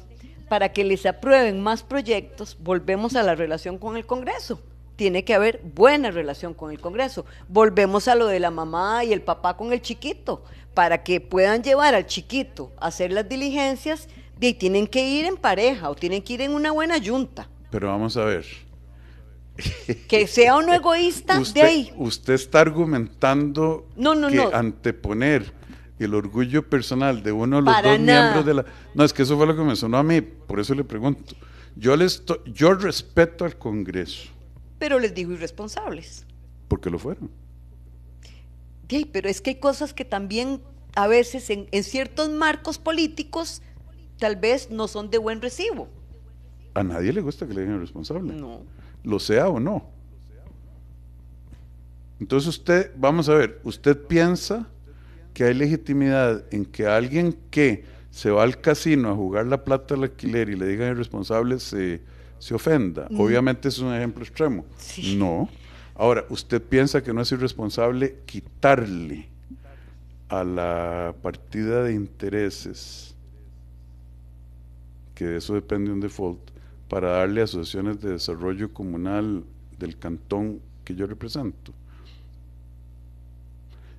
para que les aprueben más proyectos, volvemos a la relación con el Congreso tiene que haber buena relación con el Congreso. Volvemos a lo de la mamá y el papá con el chiquito. Para que puedan llevar al chiquito a hacer las diligencias, y tienen que ir en pareja o tienen que ir en una buena yunta. Pero vamos a ver. Que sea un egoísta usted, de ahí. Usted está argumentando que anteponer el orgullo personal de uno de los dos miembros de la. No, es que eso fue lo que me sonó a mí, por eso le pregunto. Yo, le yo respeto al Congreso pero les digo irresponsables. Porque lo fueron. Sí, pero es que hay cosas que también a veces en, ciertos marcos políticos tal vez no son de buen recibo. A nadie le gusta que le digan irresponsable. No. Lo sea o no. Entonces usted, vamos a ver, usted piensa que hay legitimidad en que alguien que se va al casino a jugar la plata al alquiler y le digan irresponsable se se ofenda. Mm. Obviamente es un ejemplo extremo. No. Ahora, ¿usted piensa que no es irresponsable quitarle a la partida de intereses, que de eso depende un default, para darle a asociaciones de desarrollo comunal del cantón que yo represento?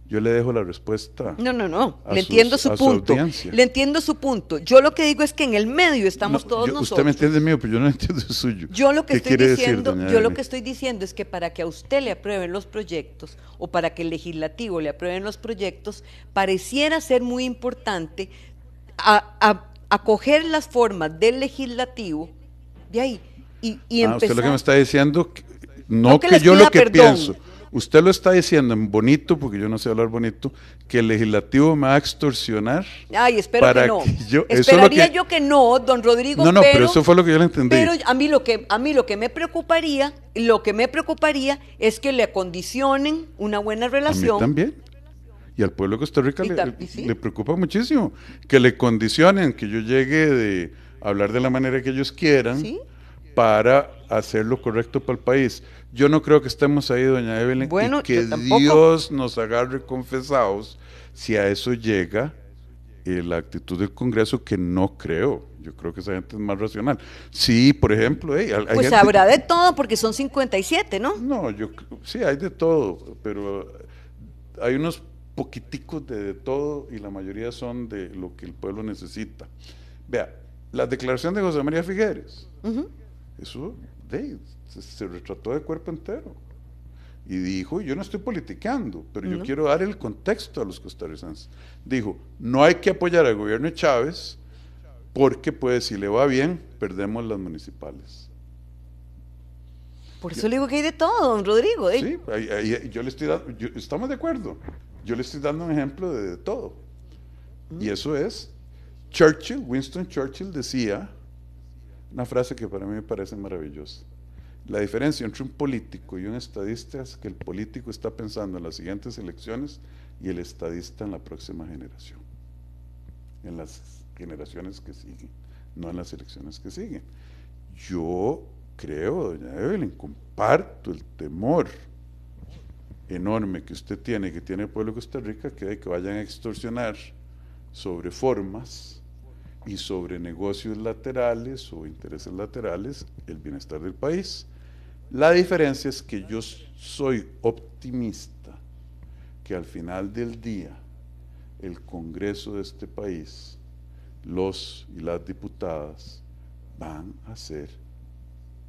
Yo le dejo la respuesta. No, no, no. Le entiendo su punto. le entiendo su punto. Yo lo que digo es que en el medio estamos todos nosotros. Usted me entiende mío, pero yo no entiendo el suyo. Yo lo que estoy diciendo, yo lo que estoy diciendo es que para que a usted le aprueben los proyectos o para que el legislativo le aprueben los proyectos, pareciera ser muy importante acoger las formas del legislativo de ahí y, y empezar. Ah, usted lo que me está diciendo, no, que, yo lo que pienso Usted lo está diciendo en bonito, porque yo no sé hablar bonito, que el legislativo me va a extorsionar. Ay, espero que no. Esperaría yo que no, don Rodrigo. No, no, pero, eso fue lo que yo le entendí. Pero a mí lo que a mí lo que me preocuparía, lo que me preocuparía es que le acondicionen una buena relación. A también. Y al pueblo de Costa Rica le, preocupa muchísimo que le condicionen que yo llegue de hablar de la manera que ellos quieran para hacer lo correcto para el país. Yo no creo que estemos ahí, doña Evelyn. Bueno, que Dios nos agarre confesados si a eso llega eh, la actitud del Congreso, que no creo. Yo creo que esa gente es más racional. Sí, por ejemplo, pues habrá de todo, porque son 57, ¿no? No, yo sí, hay de todo, pero hay unos poquiticos de, todo y la mayoría son de lo que el pueblo necesita. Vea, la declaración de José María Figueres, eso de, se, retrató de cuerpo entero. Y dijo, yo no estoy politicando, pero yo quiero dar el contexto a los costarricenses. Dijo, no hay que apoyar al gobierno de Chávez porque pues si le va bien, perdemos las municipales. Por eso le digo que hay de todo, don Rodrigo. ¿eh? Sí, yo le estoy dando, estamos de acuerdo. Yo le estoy dando un ejemplo de, todo. Y eso es, Churchill, Winston Churchill decía una frase que para mí me parece maravillosa. La diferencia entre un político y un estadista es que el político está pensando en las siguientes elecciones y el estadista en la próxima generación, en las generaciones que siguen, no en las elecciones que siguen. Yo creo, doña Evelyn, comparto el temor enorme que usted tiene, que tiene el pueblo de Costa Rica, que de que vayan a extorsionar sobre formas y sobre negocios laterales o intereses laterales el bienestar del país. La diferencia es que yo soy optimista que al final del día el Congreso de este país, los y las diputadas van a ser,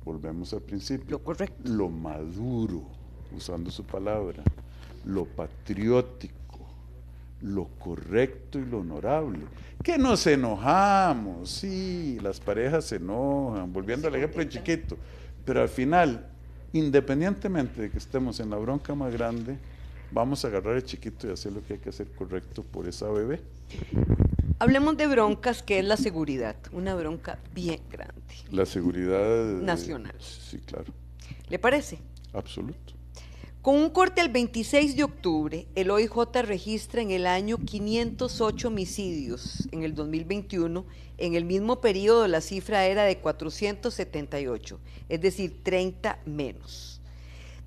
volvemos al principio, lo correcto, lo maduro, usando su palabra, lo patriótico lo correcto y lo honorable. Que nos enojamos, sí, las parejas se enojan, volviendo al ejemplo chiquito, pero al final independientemente de que estemos en la bronca más grande, vamos a agarrar el chiquito y hacer lo que hay que hacer correcto por esa bebé. Hablemos de broncas, que es la seguridad, una bronca bien grande. La seguridad eh, nacional. Sí, claro. ¿Le parece? Absoluto. Con un corte el 26 de octubre, el OIJ registra en el año 508 homicidios en el 2021. En el mismo periodo la cifra era de 478, es decir, 30 menos.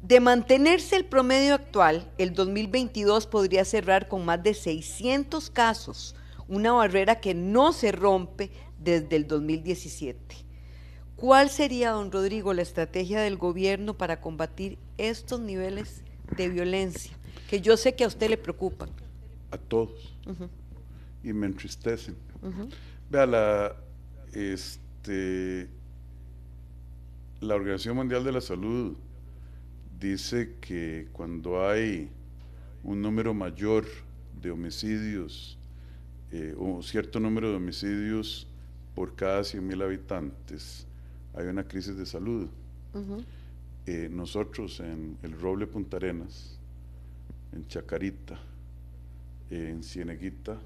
De mantenerse el promedio actual, el 2022 podría cerrar con más de 600 casos, una barrera que no se rompe desde el 2017. ¿Cuál sería, don Rodrigo, la estrategia del gobierno para combatir estos niveles de violencia que yo sé que a usted le preocupan? A todos. Y me entristecen. Vea, la, este, la Organización Mundial de la Salud dice que cuando hay un número mayor de homicidios, o eh, cierto número de homicidios por cada 100.000 habitantes, hay una crisis de salud. Eh, nosotros en el Roble Punta Arenas, en Chacarita, eh, en Cieneguita,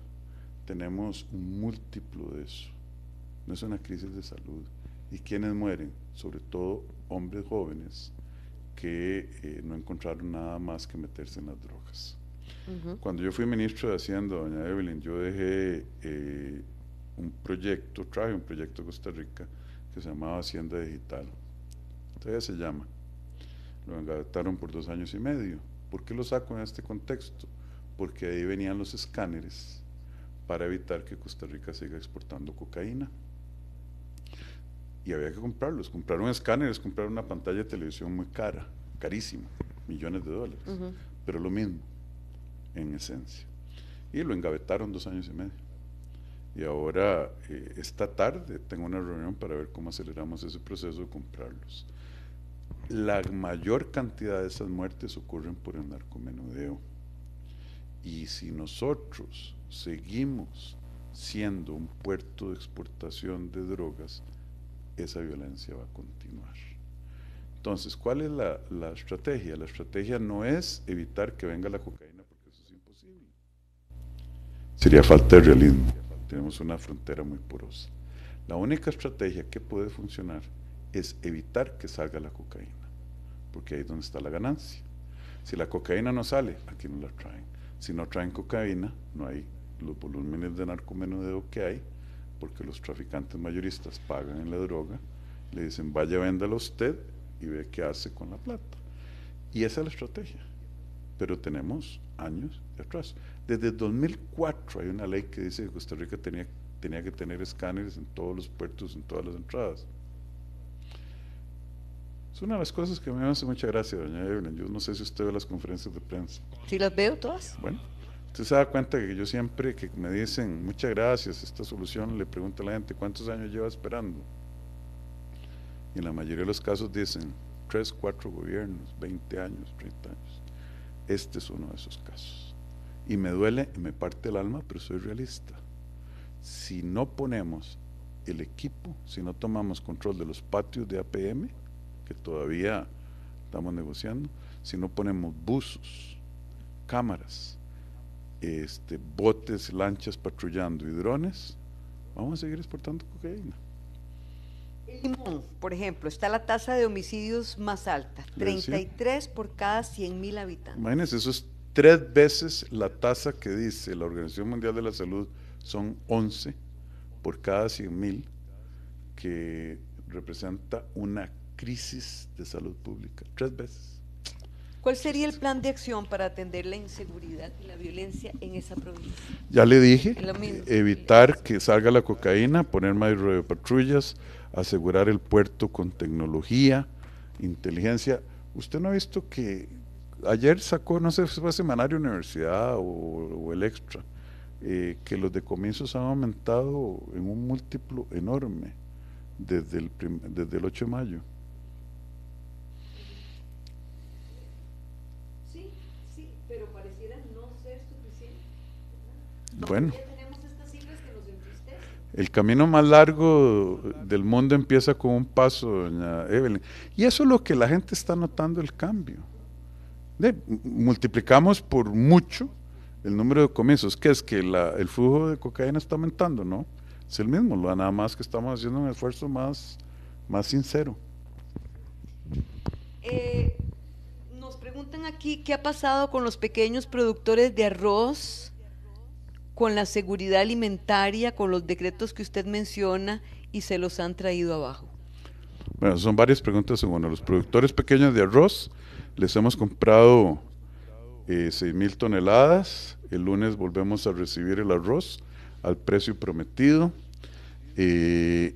tenemos un múltiplo de eso. No es una crisis de salud. ¿Y quienes mueren? Sobre todo hombres jóvenes que eh, no encontraron nada más que meterse en las drogas. Cuando yo fui ministro de Hacienda, doña Evelyn, yo dejé un proyecto, traje un proyecto a Costa Rica que se llamaba Hacienda Digital. Todavía se llama. Lo engavetaron por dos años y medio. ¿Por qué lo saco en este contexto? Porque ahí venían los escáneres para evitar que Costa Rica siga exportando cocaína. Y había que comprarlos. Compraron escáneres, compraron una pantalla de televisión muy cara, carísima, millones de dólares. Pero lo mismo, en esencia. Y lo engavetaron dos años y medio. Y ahora, eh, esta tarde, tengo una reunión para ver cómo aceleramos ese proceso de comprarlos. La mayor cantidad de esas muertes ocurren por el narcomenudeo. Y si nosotros seguimos siendo un puerto de exportación de drogas, esa violencia va a continuar. Entonces, ¿cuál es la, la estrategia? La estrategia no es evitar que venga la cocaína, porque eso es imposible. Sería falta de realismo. Tenemos una frontera muy porosa. La única estrategia que puede funcionar es evitar que salga la cocaína, porque ahí es donde está la ganancia. Si la cocaína no sale, aquí no la traen. Si no traen cocaína, no hay los volúmenes de narcomenudeo que hay, porque los traficantes mayoristas pagan en la droga, le dicen, vaya, véndala usted y ve qué hace con la plata. Y esa es la estrategia. Pero tenemos años atrás. Desde 2004 hay una ley que dice que Costa Rica tenía, tenía que tener escáneres en todos los puertos, en todas las entradas. Es una de las cosas que me hace mucha gracia, doña Evelyn. Yo no sé si usted ve las conferencias de prensa. Sí, las veo todas. Bueno, usted se da cuenta que yo siempre que me dicen muchas gracias, esta solución, le pregunto a la gente cuántos años lleva esperando. Y en la mayoría de los casos dicen tres, cuatro gobiernos, 20 años, 30 años. Este es uno de esos casos. Y me duele, me parte el alma, pero soy realista. Si no ponemos el equipo, si no tomamos control de los patios de APM, que todavía estamos negociando, si no ponemos buzos, cámaras, este, botes, lanchas patrullando y drones, vamos a seguir exportando cocaína. por ejemplo, está la tasa de homicidios más alta, 33 por cada 100 mil habitantes. Imagínense, eso es tres veces la tasa que dice la Organización Mundial de la Salud son 11 por cada 100.000, que representa una crisis de salud pública, tres veces. ¿Cuál sería el plan de acción para atender la inseguridad y la violencia en esa provincia? Ya le dije, evitar que salga la cocaína, poner más patrullas, asegurar el puerto con tecnología, inteligencia. ¿Usted no ha visto que Ayer sacó, no sé si fue Semanario Universidad o, el Extra, eh, que los decomisos han aumentado en un múltiplo enorme desde el, desde el 8 de mayo. Sí, sí, pero pareciera no ser suficiente. Bueno. El camino más largo del mundo empieza con un paso, doña Evelyn. Y eso es lo que la gente está notando el cambio multiplicamos por mucho el número de comienzos, que es que el flujo de cocaína está aumentando, ¿no? Es el mismo, nada más que estamos haciendo un esfuerzo más, más sincero. Eh, nos preguntan aquí qué ha pasado con los pequeños productores de arroz, con la seguridad alimentaria, con los decretos que usted menciona y se los han traído abajo. Bueno, son varias preguntas bueno, Los productores pequeños de arroz, les hemos comprado eh, mil toneladas. El lunes volvemos a recibir el arroz al precio prometido. Eh,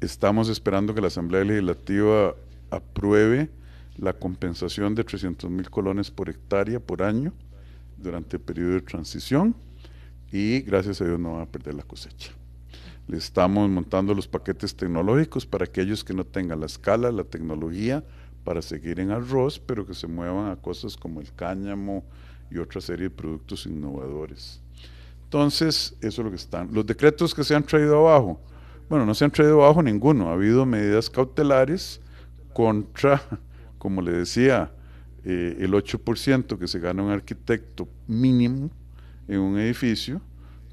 estamos esperando que la Asamblea Legislativa apruebe la compensación de 300.000 mil colones por hectárea por año durante el periodo de transición y gracias a Dios no van a perder la cosecha. Le estamos montando los paquetes tecnológicos para aquellos que no tengan la escala, la tecnología, para seguir en arroz, pero que se muevan a cosas como el cáñamo y otra serie de productos innovadores. Entonces, eso es lo que están. Los decretos que se han traído abajo, bueno, no se han traído abajo ninguno, ha habido medidas cautelares contra, como le decía, eh, el 8% que se gana un arquitecto mínimo en un edificio,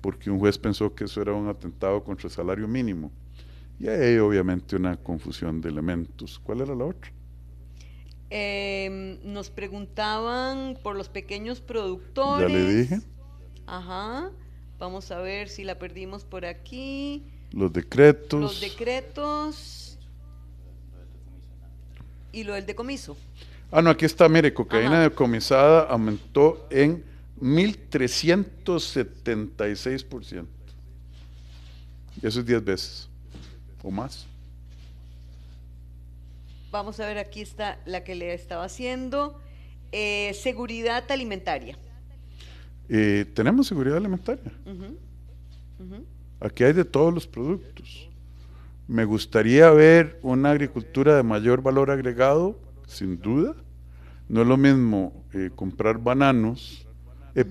porque un juez pensó que eso era un atentado contra el salario mínimo. Y ahí hay obviamente una confusión de elementos. ¿Cuál era la otra? Em, nos preguntaban por los pequeños productores. Ya le dije. Ajá. Vamos a ver si la perdimos por aquí. Los decretos. Los decretos. Y lo del decomiso. Ah, no, aquí está, mire, cocaína decomisada aumentó en 1376%. Eso es 10 veces o más. Vamos a ver, aquí está la que le estaba haciendo. Eh, seguridad alimentaria. Eh, tenemos seguridad alimentaria. Aquí hay de todos los productos. Me gustaría ver una agricultura de mayor valor agregado, sin duda. No es lo mismo eh, comprar bananos,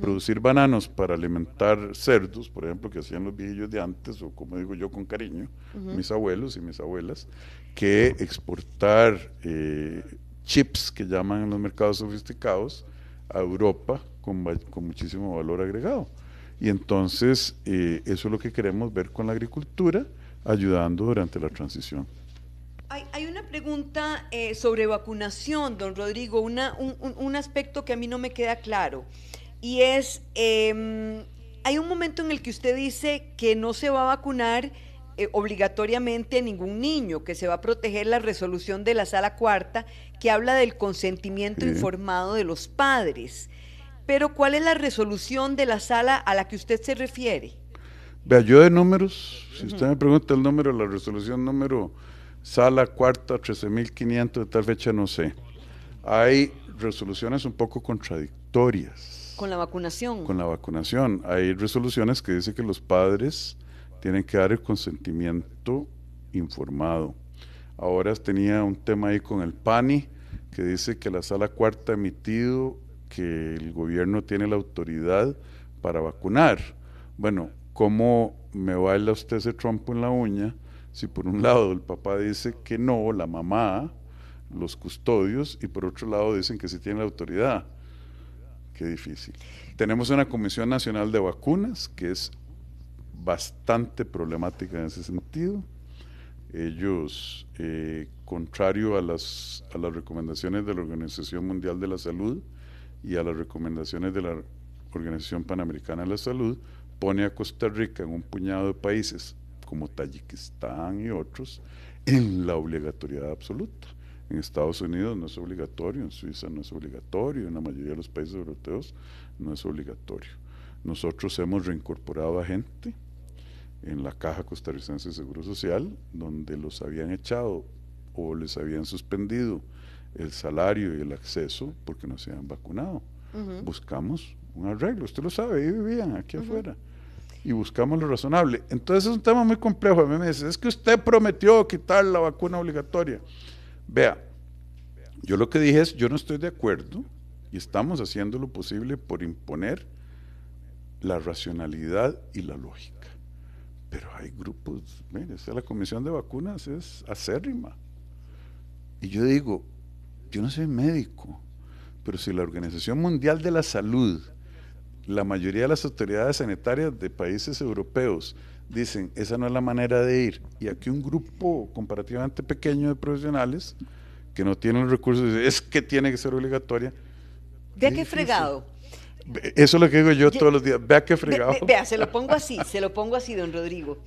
producir bananos para alimentar cerdos, por ejemplo, que hacían los viejillos de antes, o como digo yo con cariño, mis abuelos y mis abuelas, que exportar eh, chips que llaman en los mercados sofisticados a Europa con, con muchísimo valor agregado. Y entonces eh, eso es lo que queremos ver con la agricultura, ayudando durante la transición. Hay, una pregunta eh, sobre vacunación, don Rodrigo, una, un, un, aspecto que a mí no me queda claro. Y es, em, hay un momento en el que usted dice que no se va a vacunar eh, obligatoriamente a ningún niño, que se va a proteger la resolución de la sala cuarta que habla del consentimiento informado de los padres. Pero ¿cuál es la resolución de la sala a la que usted se refiere? Vea, yo de números, si usted me pregunta el número, la resolución número sala cuarta 13.500 de tal fecha no sé. Hay resoluciones un poco contradictorias. Con la vacunación. Con la vacunación. Hay resoluciones que dicen que los padres tienen que dar el consentimiento informado. Ahora tenía un tema ahí con el PANI, que dice que la sala cuarta ha emitido que el gobierno tiene la autoridad para vacunar. Bueno, ¿cómo me baila usted ese trompo en la uña si por un lado el papá dice que no, la mamá, los custodios, y por otro lado dicen que sí tiene la autoridad? Qué difícil. Tenemos una Comisión Nacional de Vacunas, que es bastante problemática en ese sentido. Ellos, eh, contrario a las, a las recomendaciones de la Organización Mundial de la Salud y a las recomendaciones de la Organización Panamericana de la Salud, pone a Costa Rica en un puñado de países como Tayikistán y otros en la obligatoriedad absoluta. En Estados Unidos no es obligatorio, en Suiza no es obligatorio, en la mayoría de los países europeos no es obligatorio. Nosotros hemos reincorporado a gente en la Caja Costarricense de Seguro Social, donde los habían echado o les habían suspendido el salario y el acceso porque no se habían vacunado. Buscamos un arreglo, usted lo sabe, ahí vivían, aquí afuera. Y buscamos lo razonable. Entonces es un tema muy complejo. A mí me dicen, es que usted prometió quitar la vacuna obligatoria. Vea, yo lo que dije es, yo no estoy de acuerdo y estamos haciendo lo posible por imponer la racionalidad y la lógica. Pero hay grupos, mire, la comisión de vacunas es acérrima. Y yo digo, yo no soy médico, pero si la Organización Mundial de la Salud, la mayoría de las autoridades sanitarias de países europeos dicen, esa no es la manera de ir, y aquí un grupo comparativamente pequeño de profesionales que no tienen recursos, es que tiene que ser obligatoria. ¿De qué fregado? Eso es lo que digo yo, todos los días. Vea qué fregado. vea, se lo pongo así, se lo pongo así, don Rodrigo.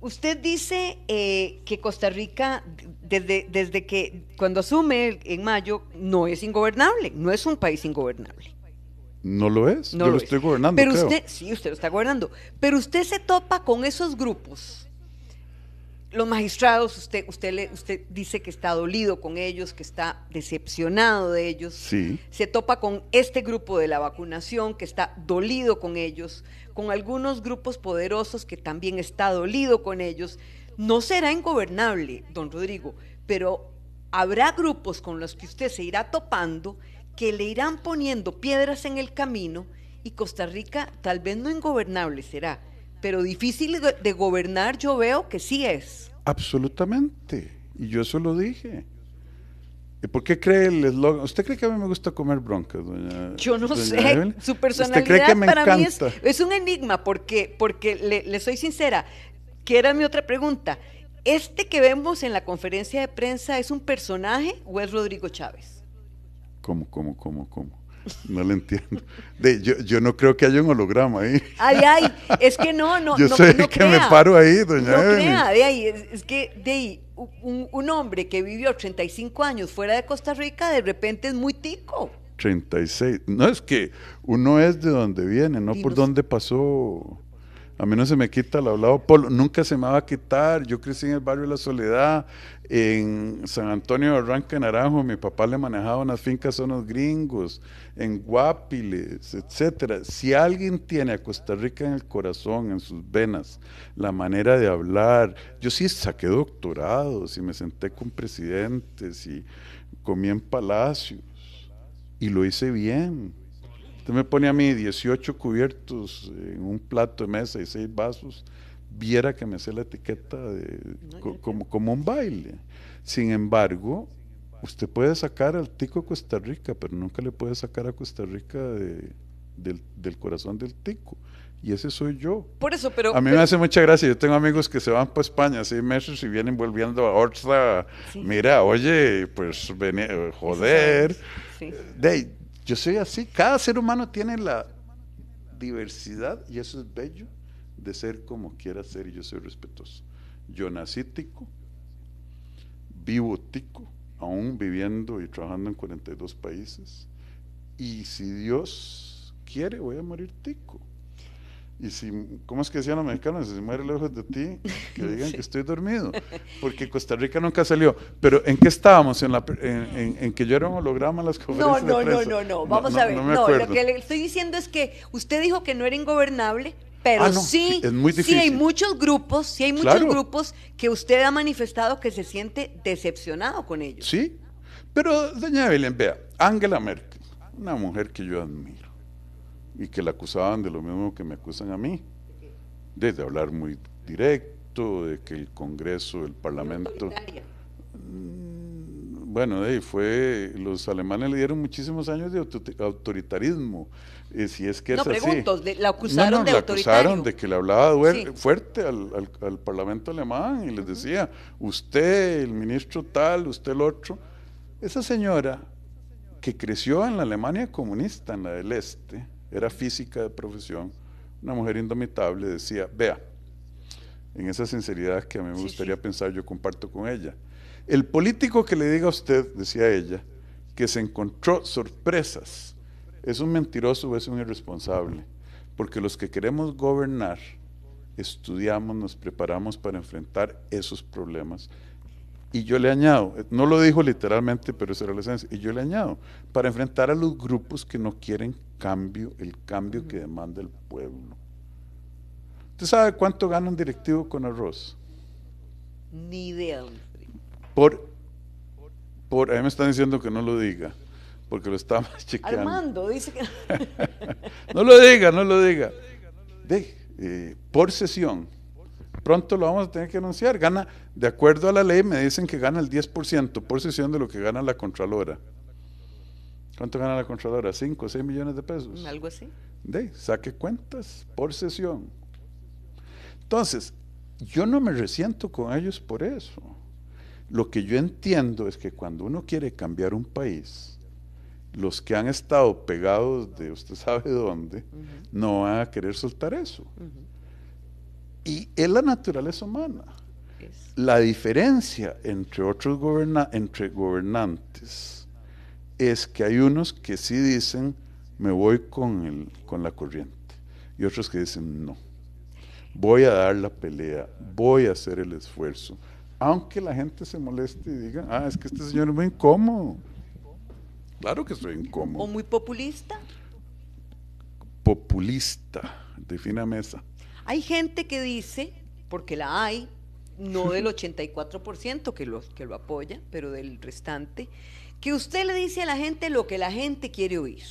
Usted dice eh, que Costa Rica, desde, desde que cuando asume en mayo, no es ingobernable, no es un país ingobernable. No lo es, no yo lo, estoy gobernando. Pero usted, sí, usted lo está gobernando. Pero usted se topa con esos grupos los magistrados, usted, usted, le, usted dice que está dolido con ellos, que está decepcionado de ellos. Sí. Se topa con este grupo de la vacunación que está dolido con ellos, con algunos grupos poderosos que también está dolido con ellos. No será ingobernable, don Rodrigo, pero habrá grupos con los que usted se irá topando que le irán poniendo piedras en el camino y Costa Rica tal vez no ingobernable será, pero difícil de gobernar yo veo que sí es. Absolutamente. Y yo eso lo dije. ¿Y por qué cree el eslogan? ¿Usted cree que a mí me gusta comer broncas, doña? Yo no sé. Su personalidad para mí es, un enigma, porque, porque le, soy sincera, que era mi otra pregunta. ¿Este que vemos en la conferencia de prensa es un personaje o es Rodrigo Chávez? ¿Cómo, cómo, cómo, cómo? No le entiendo. yo, yo, no creo que haya un holograma ahí. Ay, ay, es que no, no. Yo no, sé que me paro ahí, doña No crea, de ahí, es, que de ahí, un, hombre que vivió 35 años fuera de Costa Rica, de repente es muy tico. 36. No, es que uno es de donde viene, no por dónde pasó. A mí no se me quita el hablado polo, nunca se me va a quitar. Yo crecí en el barrio de La Soledad, en San Antonio de Barranca Naranjo, mi papá le manejaba unas fincas a unos gringos, en Guápiles, etc. Si alguien tiene a Costa Rica en el corazón, en sus venas, la manera de hablar, yo sí saqué doctorados y me senté con presidentes y comí en palacios y lo hice bien Usted me pone a mí 18 cubiertos en un plato de mesa y seis vasos, viera que me sé la etiqueta como, un baile. Sin embargo, usted puede sacar al tico a Costa Rica, pero nunca le puede sacar a Costa Rica del, corazón del tico. Y ese soy yo. Por eso, pero... A mí me hace mucha gracia. Yo tengo amigos que se van para España seis meses y vienen volviendo a Orza. Mira, oye, pues eh, joder. Sí. Yo soy así. Cada ser humano tiene la diversidad, y eso es bello, de ser como quiera ser. Y yo soy respetuoso. Yo nací tico, vivo tico, aún viviendo y trabajando en 42 países. Y si Dios quiere, voy a morir tico. Y si, ¿cómo es que decían los mexicanos? Si muere lejos de ti, que digan que estoy dormido. Porque Costa Rica nunca salió. Pero ¿en qué estábamos? ¿En, que yo era un holograma en las conferencias no, no, No, no, no, vamos a ver. No, lo que le estoy diciendo es que usted dijo que no era ingobernable, pero ah, sí, es muy sí hay muchos grupos, sí hay muchos grupos que usted ha manifestado que se siente decepcionado con ellos. Sí, pero doña Evelyn, vea, Ángela Merkel, una mujer que yo admiro, y que la acusaban de lo mismo que me acusan a mí, desde hablar muy directo, de que el Congreso, el Parlamento... Mm, bueno, ahí fue, los alemanes le dieron muchísimos años de autoritarismo, eh, si es que no, la acusaron de que le hablaba fuerte al, al, al, Parlamento alemán y les decía, usted, el ministro tal, usted el otro. Esa señora que creció en la Alemania comunista, en la del Este, era física de profesión, una mujer indomitable, decía, vea, en esa sinceridad que a mí me gustaría pensar, yo comparto con ella. El político que le diga a usted, decía ella, que se encontró sorpresas, es un mentiroso es un irresponsable, porque los que queremos gobernar, estudiamos, nos preparamos para enfrentar esos problemas y yo le añado, no lo dijo literalmente, pero esa era la esencia, y yo le añado, para enfrentar a los grupos que no quieren cambio, el cambio que demanda el pueblo. ¿Usted sabe cuánto gana un directivo con arroz? Ni idea. Por, por, a mí me están diciendo que no lo diga, porque lo estamos chequeando. Armando dice que... no lo diga, no lo diga. De, eh, por sesión Pronto lo vamos a tener que anunciar. Gana, de acuerdo a la ley, me dicen que gana el 10% por sesión de lo que gana la Contralora. ¿Cuánto gana la Contralora? Cinco, o 6 millones de pesos? Mm, algo así. De, saque cuentas por sesión. Entonces, yo no me resiento con ellos por eso. Lo que yo entiendo es que cuando uno quiere cambiar un país, los que han estado pegados de usted sabe dónde, no van a querer soltar eso. Y es la naturaleza humana. La diferencia entre otros goberna entre gobernantes es que hay unos que sí dicen, me voy con, el, con la corriente, y otros que dicen, no, voy a dar la pelea, voy a hacer el esfuerzo, aunque la gente se moleste y diga, ah, es que este señor es muy incómodo. Claro que soy incómodo. ¿O muy populista? Populista, defina mesa. Hay gente que dice, porque la hay, no del 84% que, los, que lo apoya, pero del restante, que usted le dice a la gente lo que la gente quiere oír.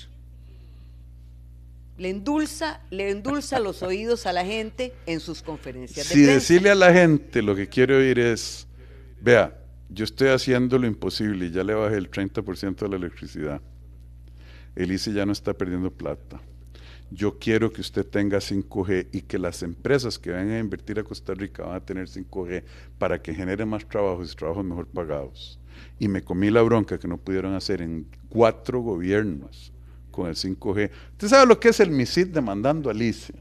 Le endulza, le endulza los oídos a la gente en sus conferencias. De si decirle a la gente lo que quiere oír es, vea, yo estoy haciendo lo imposible y ya le bajé el 30% de la electricidad. el ICE ya no está perdiendo plata yo quiero que usted tenga 5G y que las empresas que vengan a invertir a Costa Rica van a tener 5G para que genere más trabajos y trabajos mejor pagados. Y me comí la bronca que no pudieron hacer en cuatro gobiernos con el 5G. Usted sabe lo que es el MISID demandando a Lice?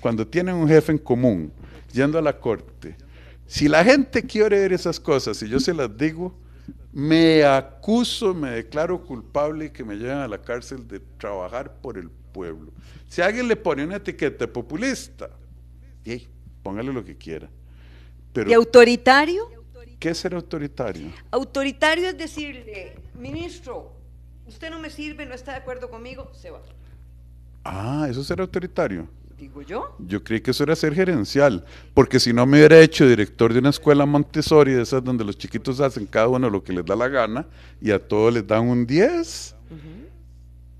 Cuando tienen un jefe en común, yendo a la corte. Si la gente quiere ver esas cosas y yo se las digo, me acuso, me declaro culpable y que me lleven a la cárcel de trabajar por el pueblo. Si alguien le pone una etiqueta populista, póngale lo que quiera. Pero, ¿Y autoritario? ¿Qué es ser autoritario? Autoritario es decirle, ministro, usted no me sirve, no está de acuerdo conmigo, se va. Ah, eso es ser autoritario. Digo yo. Yo creí que eso era ser gerencial, porque si no me hubiera hecho director de una escuela Montessori, de esas donde los chiquitos hacen cada uno lo que les da la gana y a todos les dan un 10.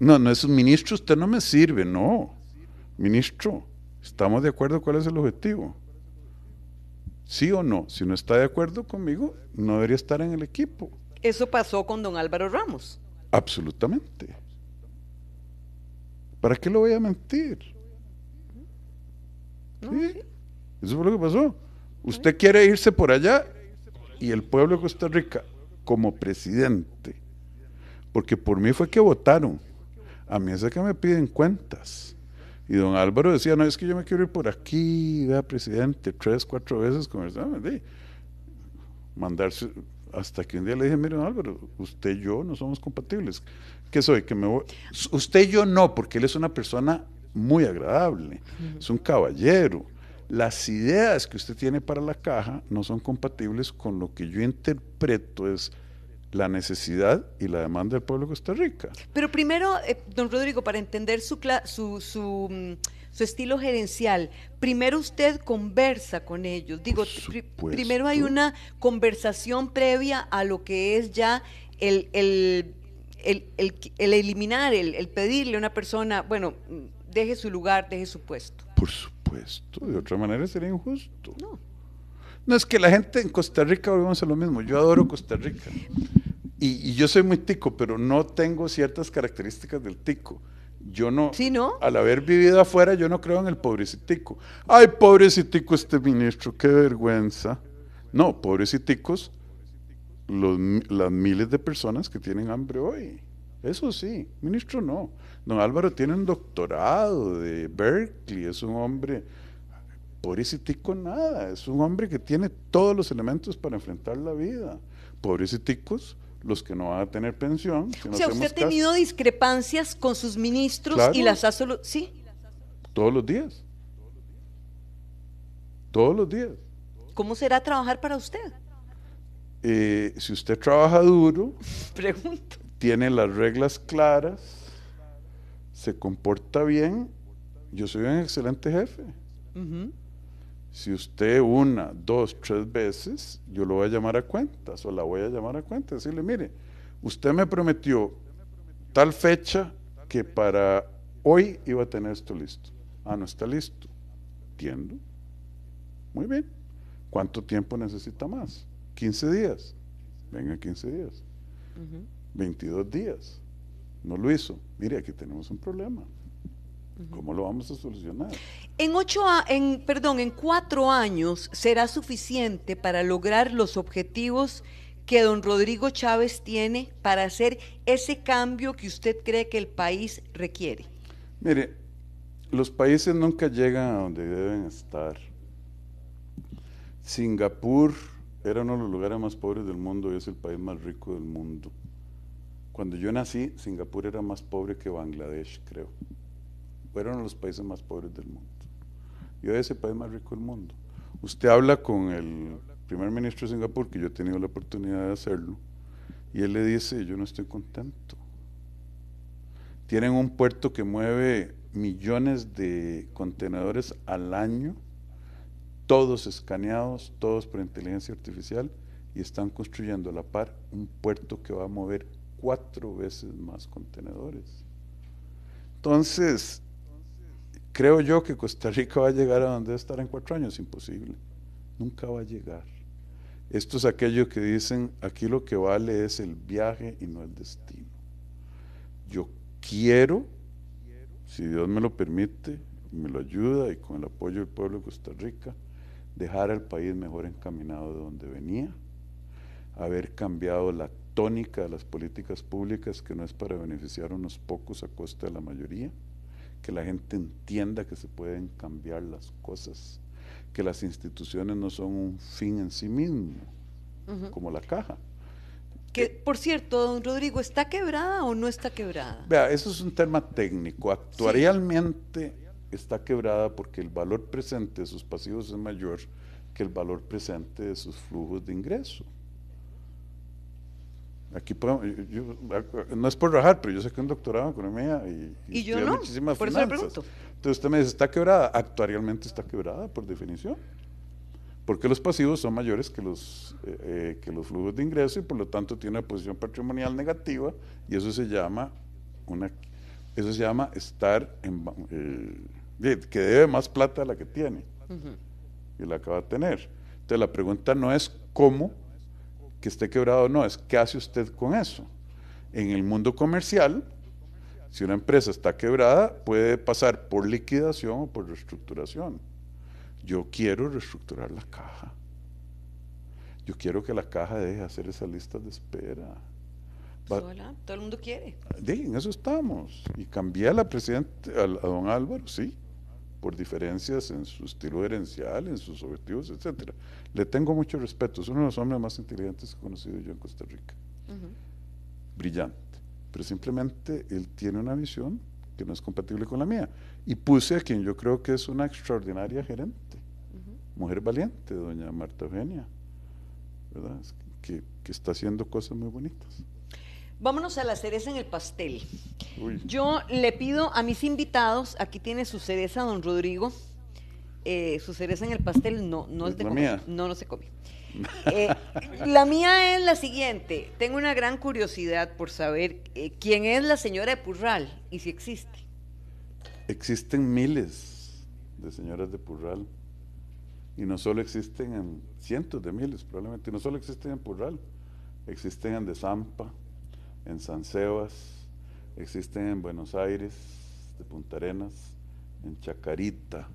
No, no es un ministro, usted no me sirve, no. Ministro, ¿estamos de acuerdo cuál es el objetivo? ¿Sí o no? Si no está de acuerdo conmigo, no debería estar en el equipo. Eso pasó con don Álvaro Ramos. Absolutamente. ¿Para qué lo voy a mentir? Eso fue lo que pasó. Usted quiere irse por allá y el pueblo de Costa Rica, como presidente, porque por mí fue que votaron a mí es que me piden cuentas. Y don Álvaro decía, no, es que yo me quiero ir por aquí, vea, presidente, tres, cuatro veces conversando. mandarse, hasta que un día le dije, mire, don Álvaro, usted y yo no somos compatibles. ¿Qué soy? Que me voy? Usted y yo no, porque él es una persona muy agradable, es un caballero. Las ideas que usted tiene para la caja no son compatibles con lo que yo interpreto es la necesidad y la demanda del pueblo de Costa Rica. Pero primero, eh, don Rodrigo, para entender su, su, mm, su, estilo gerencial, primero usted conversa con ellos. Digo, primero hay una conversación previa a lo que es ya el, el, el, el, el eliminar, el, pedirle a una persona, bueno, mm, deje su lugar, deje su puesto. Por supuesto, de otra manera sería injusto. No. No es que la gente en Costa Rica, volvemos a lo mismo, yo adoro Costa Rica. Y, yo soy muy tico, pero no tengo ciertas características del tico. Yo no, ¿Sí, al haber vivido afuera, yo no creo en el pobrecitico. Ay, pobrecitico este ministro, qué vergüenza. No, pobreciticos, los, las miles de personas que tienen hambre hoy. Eso sí, ministro no. Don Álvaro tiene un doctorado de Berkeley, es un hombre pobrecito nada, es un hombre que tiene todos los elementos para enfrentar la vida. pobrecitos los que no van a tener pensión. o sea, usted ha tenido discrepancias con sus ministros y las ha solucionado. Sí. Todos los días. Todos los días. ¿Cómo será trabajar para usted? Eh, si usted trabaja duro, tiene las reglas claras, se comporta bien, yo soy un excelente jefe. Si usted una, dos, tres veces, yo lo voy a llamar a cuentas o la voy a llamar a cuentas, decirle, mire, usted me prometió tal fecha que para hoy iba a tener esto listo. Ah, no está listo. Entiendo. Muy bien. ¿Cuánto tiempo necesita más? 15 días. Venga 15 días. 22 días. No lo hizo. Mire, aquí tenemos un problema. ¿Cómo lo vamos a solucionar? En, perdón, en cuatro años será suficiente para lograr los objetivos que don Rodrigo Chávez tiene para hacer ese cambio que usted cree que el país requiere. Mire, los países nunca llegan a donde deben estar. Singapur era uno de los lugares más pobres del mundo y es el país más rico del mundo. Cuando yo nací, Singapur era más pobre que Bangladesh, creo fueron los países más pobres del mundo. Y hoy es el país más rico del mundo. Usted habla con el primer ministro de Singapur, que yo he tenido la oportunidad de hacerlo, y él le dice, yo no estoy contento. Tienen un puerto que mueve millones de contenedores al año, todos escaneados, todos por inteligencia artificial, y están construyendo a la par un puerto que va a mover cuatro veces más contenedores. Entonces, Creo yo que Costa Rica va a llegar a donde estar en cuatro años, imposible. Nunca va a llegar. Esto es aquello que dicen, aquí lo que vale es el viaje y no el destino. Yo quiero, si Dios me lo permite, me lo ayuda y con el apoyo del pueblo de Costa Rica, dejar al país mejor encaminado de donde venía, haber cambiado la tónica de las políticas públicas que no es para beneficiar a unos pocos a costa de la mayoría que la gente entienda que se pueden cambiar las cosas, que las instituciones no son un fin en sí mismo, como la caja. Que, por cierto, don Rodrigo, ¿está quebrada o no está quebrada? Vea, eso es un tema técnico. Actuarialmente está quebrada porque el valor presente de sus pasivos es mayor que el valor presente de sus flujos de ingreso. Aquí no es por rajar, pero yo sé saqué un doctorado en economía y, muchísimas por finanzas. Entonces usted me dice, ¿está quebrada? Actuarialmente está quebrada, por definición. Porque los pasivos son mayores que los, eh, eh, que los flujos de ingreso y por lo tanto tiene una posición patrimonial negativa y eso se llama una eso se llama estar en eh, que debe más plata a la que tiene y la acaba de tener. Entonces la pregunta no es cómo que esté quebrado o no, es qué hace usted con eso. En el mundo comercial, si una empresa está quebrada, puede pasar por liquidación o por reestructuración. Yo quiero reestructurar la caja. Yo quiero que la caja deje hacer esa lista de espera. todo el mundo quiere. en eso estamos. Y cambié a la presidenta, a don Álvaro, sí por diferencias en su estilo herencial, en sus objetivos, etcétera. Le tengo mucho respeto, es uno de los hombres más inteligentes que he conocido yo en Costa Rica. Brillante. Pero simplemente él tiene una visión que no es compatible con la mía. Y puse a quien yo creo que es una extraordinaria gerente, mujer valiente, doña Marta Eugenia, ¿verdad? que está haciendo cosas muy bonitas. Vámonos a la cereza en el pastel. Yo le pido a mis invitados, aquí tiene su cereza, don Rodrigo. Eh, su cereza en el pastel no, no No, se come. Eh, la mía es la siguiente. Tengo una gran curiosidad por saber eh, quién es la señora de Purral y si existe. Existen miles de señoras de Purral. Y no solo existen en cientos de miles, probablemente. Y no solo existen en Purral. Existen en Dezampa, en San Sebas, existen en Buenos Aires, de Punta Arenas, en Chacarita,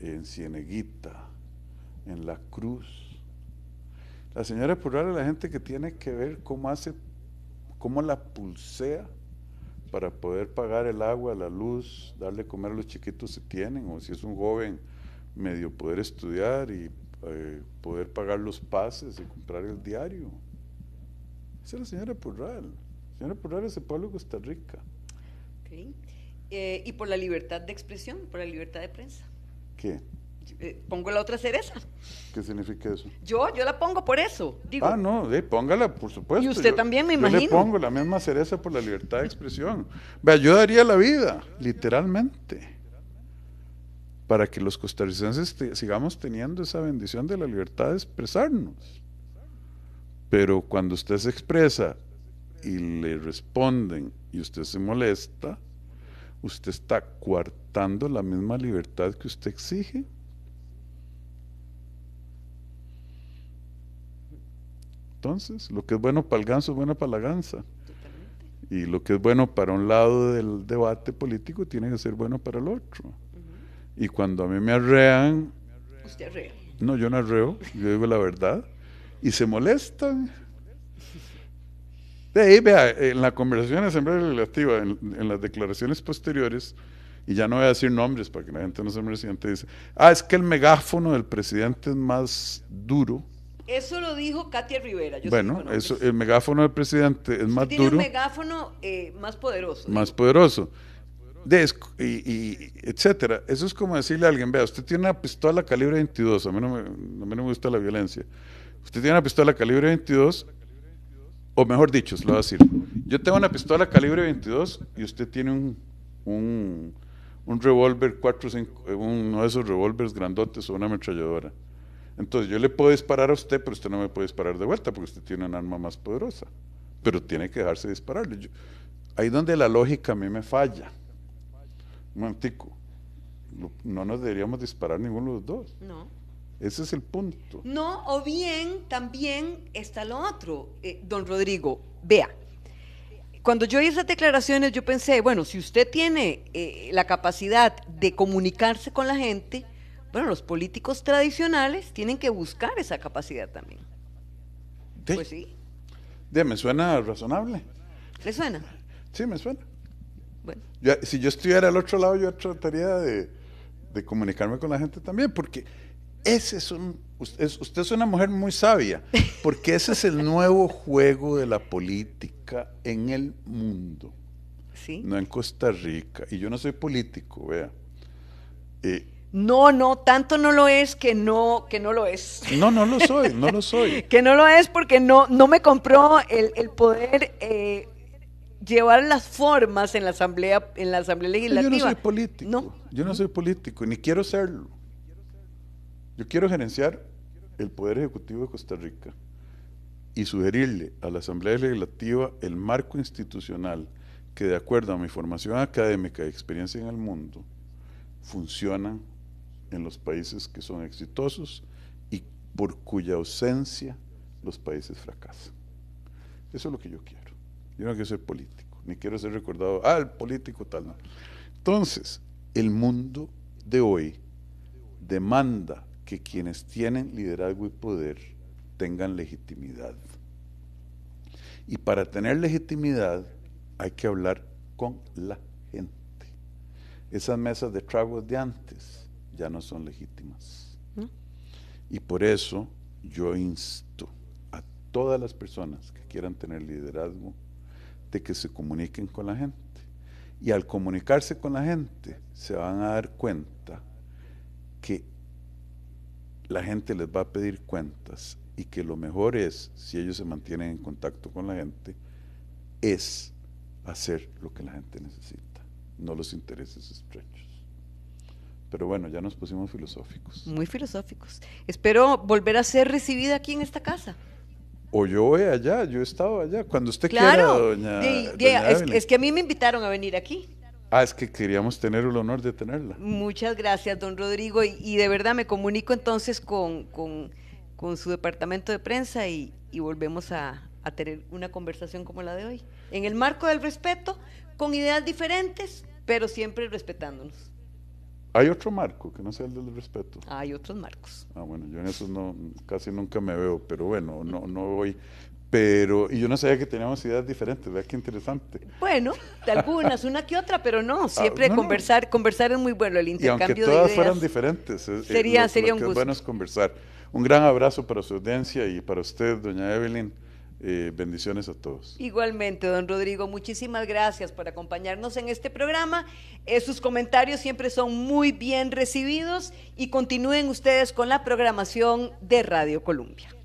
en Cieneguita, en La Cruz. La señora por es la gente que tiene que ver cómo hace, cómo la pulsea para poder pagar el agua, la luz, darle comer a los chiquitos si tienen, o si es un joven medio poder estudiar y eh, poder pagar los pases y comprar el diario. Esa es la señora Porral. La señora Porral es de Costa Rica. Eh, y por la libertad de expresión, por la libertad de prensa. ¿Qué? Eh, pongo la otra cereza. ¿Qué significa eso? Yo, yo la pongo por eso. Ah, no, póngala, por supuesto. Y usted también, me imagino. Yo le pongo la misma cereza por la libertad de expresión. Me ayudaría la vida, literalmente, para que los costarricenses sigamos teniendo esa bendición de la libertad de expresarnos. Pero cuando usted se expresa y le responden y usted se molesta, usted está coartando la misma libertad que usted exige. Entonces, lo que es bueno para el ganso es bueno para la gansa. Y lo que es bueno para un lado del debate político tiene que ser bueno para el otro. Y cuando a mí me arrean... Usted arrea. No, yo no arreo, yo digo la verdad y se molestan. De ahí, vea, en la conversación de asamblea legislativa, en, las declaraciones posteriores, y ya no voy a decir nombres para que la gente no se me dice, ah, es que el megáfono del presidente es más duro. Eso lo dijo Katia Rivera. bueno, eso, el megáfono del presidente es más duro. Tiene un megáfono eh, más poderoso. Más poderoso. De, y, etcétera. Eso es como decirle a alguien, vea, usted tiene una pistola calibre 22, a mí no me, a mí no me gusta la violencia. Usted tiene una pistola calibre 22, o mejor dicho, se lo voy a decir. Yo tengo una pistola calibre 22 y usted tiene un, un, un revólver, eh, uno de esos revólveres grandotes o una ametralladora. Entonces yo le puedo disparar a usted, pero usted no me puede disparar de vuelta porque usted tiene un arma más poderosa. Pero tiene que dejarse dispararle. ahí donde la lógica a mí me falla. Un momentico. No nos deberíamos disparar ninguno de los dos. No. Ese es el punto. No, o bien también está lo otro, eh, don Rodrigo, vea. Cuando yo hice esas declaraciones, yo pensé, bueno, si usted tiene eh, la capacidad de comunicarse con la gente, bueno, los políticos tradicionales tienen que buscar esa capacidad también. Pues sí. me suena razonable. ¿Le suena? Sí, me suena. Bueno. si yo estuviera al otro lado, yo trataría de, de comunicarme con la gente también, porque ese es un, usted es una mujer muy sabia, porque ese es el nuevo juego de la política en el mundo. ¿Sí? No en Costa Rica. Y yo no soy político, vea. Eh, no, no, tanto no lo es que no, que no lo es. No, no lo soy, no lo soy. que no lo es porque no, no me compró el, poder eh, llevar las formas en la asamblea, en la asamblea legislativa. Yo no soy político. Yo no soy político, ni quiero serlo. Yo quiero gerenciar el Poder Ejecutivo de Costa Rica y sugerirle a la Asamblea Legislativa el marco institucional que de acuerdo a mi formación académica y experiencia en el mundo, funciona en los países que son exitosos y por cuya ausencia los países fracasan. Eso es lo que yo quiero. Yo no quiero ser político, ni quiero ser recordado, ah, el político tal, no. Entonces, el mundo de hoy demanda que quienes tienen liderazgo y poder tengan legitimidad. Y para tener legitimidad hay que hablar con la gente. Esas mesas de tragos de antes ya no son legítimas. Y por eso yo insto a todas las personas que quieran tener liderazgo de que se comuniquen con la gente. Y al comunicarse con la gente se van a dar cuenta que la gente les va a pedir cuentas y que lo mejor es, si ellos se mantienen en contacto con la gente, es hacer lo que la gente necesita, no los intereses estrechos. Pero bueno, ya nos pusimos filosóficos. Muy filosóficos. Espero volver a ser recibida aquí en esta casa. O yo voy allá, yo he estado allá, cuando usted claro. quiera, doña, es, que a mí me invitaron a venir aquí. Ah, es que queríamos tener el honor de tenerla. Muchas gracias, don Rodrigo. Y, de verdad me comunico entonces con, con, con su departamento de prensa y, y volvemos a, a tener una conversación como la de hoy. En el marco del respeto, con ideas diferentes, pero siempre respetándonos. Hay otro marco que no sea el del respeto. Hay otros marcos. Ah, bueno, yo en esos no, casi nunca me veo, pero bueno, no, no voy. Pero, y yo no sabía que teníamos ideas diferentes, ¿verdad? Qué interesante. Bueno, de algunas, una que otra, pero no, ah, siempre conversar, conversar es muy bueno, el intercambio y aunque todas fueran diferentes, eh, sería, que Es bueno es conversar. Un gran abrazo para su audiencia y para usted, doña Evelyn. Eh, bendiciones a todos. Igualmente, don Rodrigo, muchísimas gracias por acompañarnos en este programa. Eh, sus comentarios siempre son muy bien recibidos y continúen ustedes con la programación de Radio Colombia.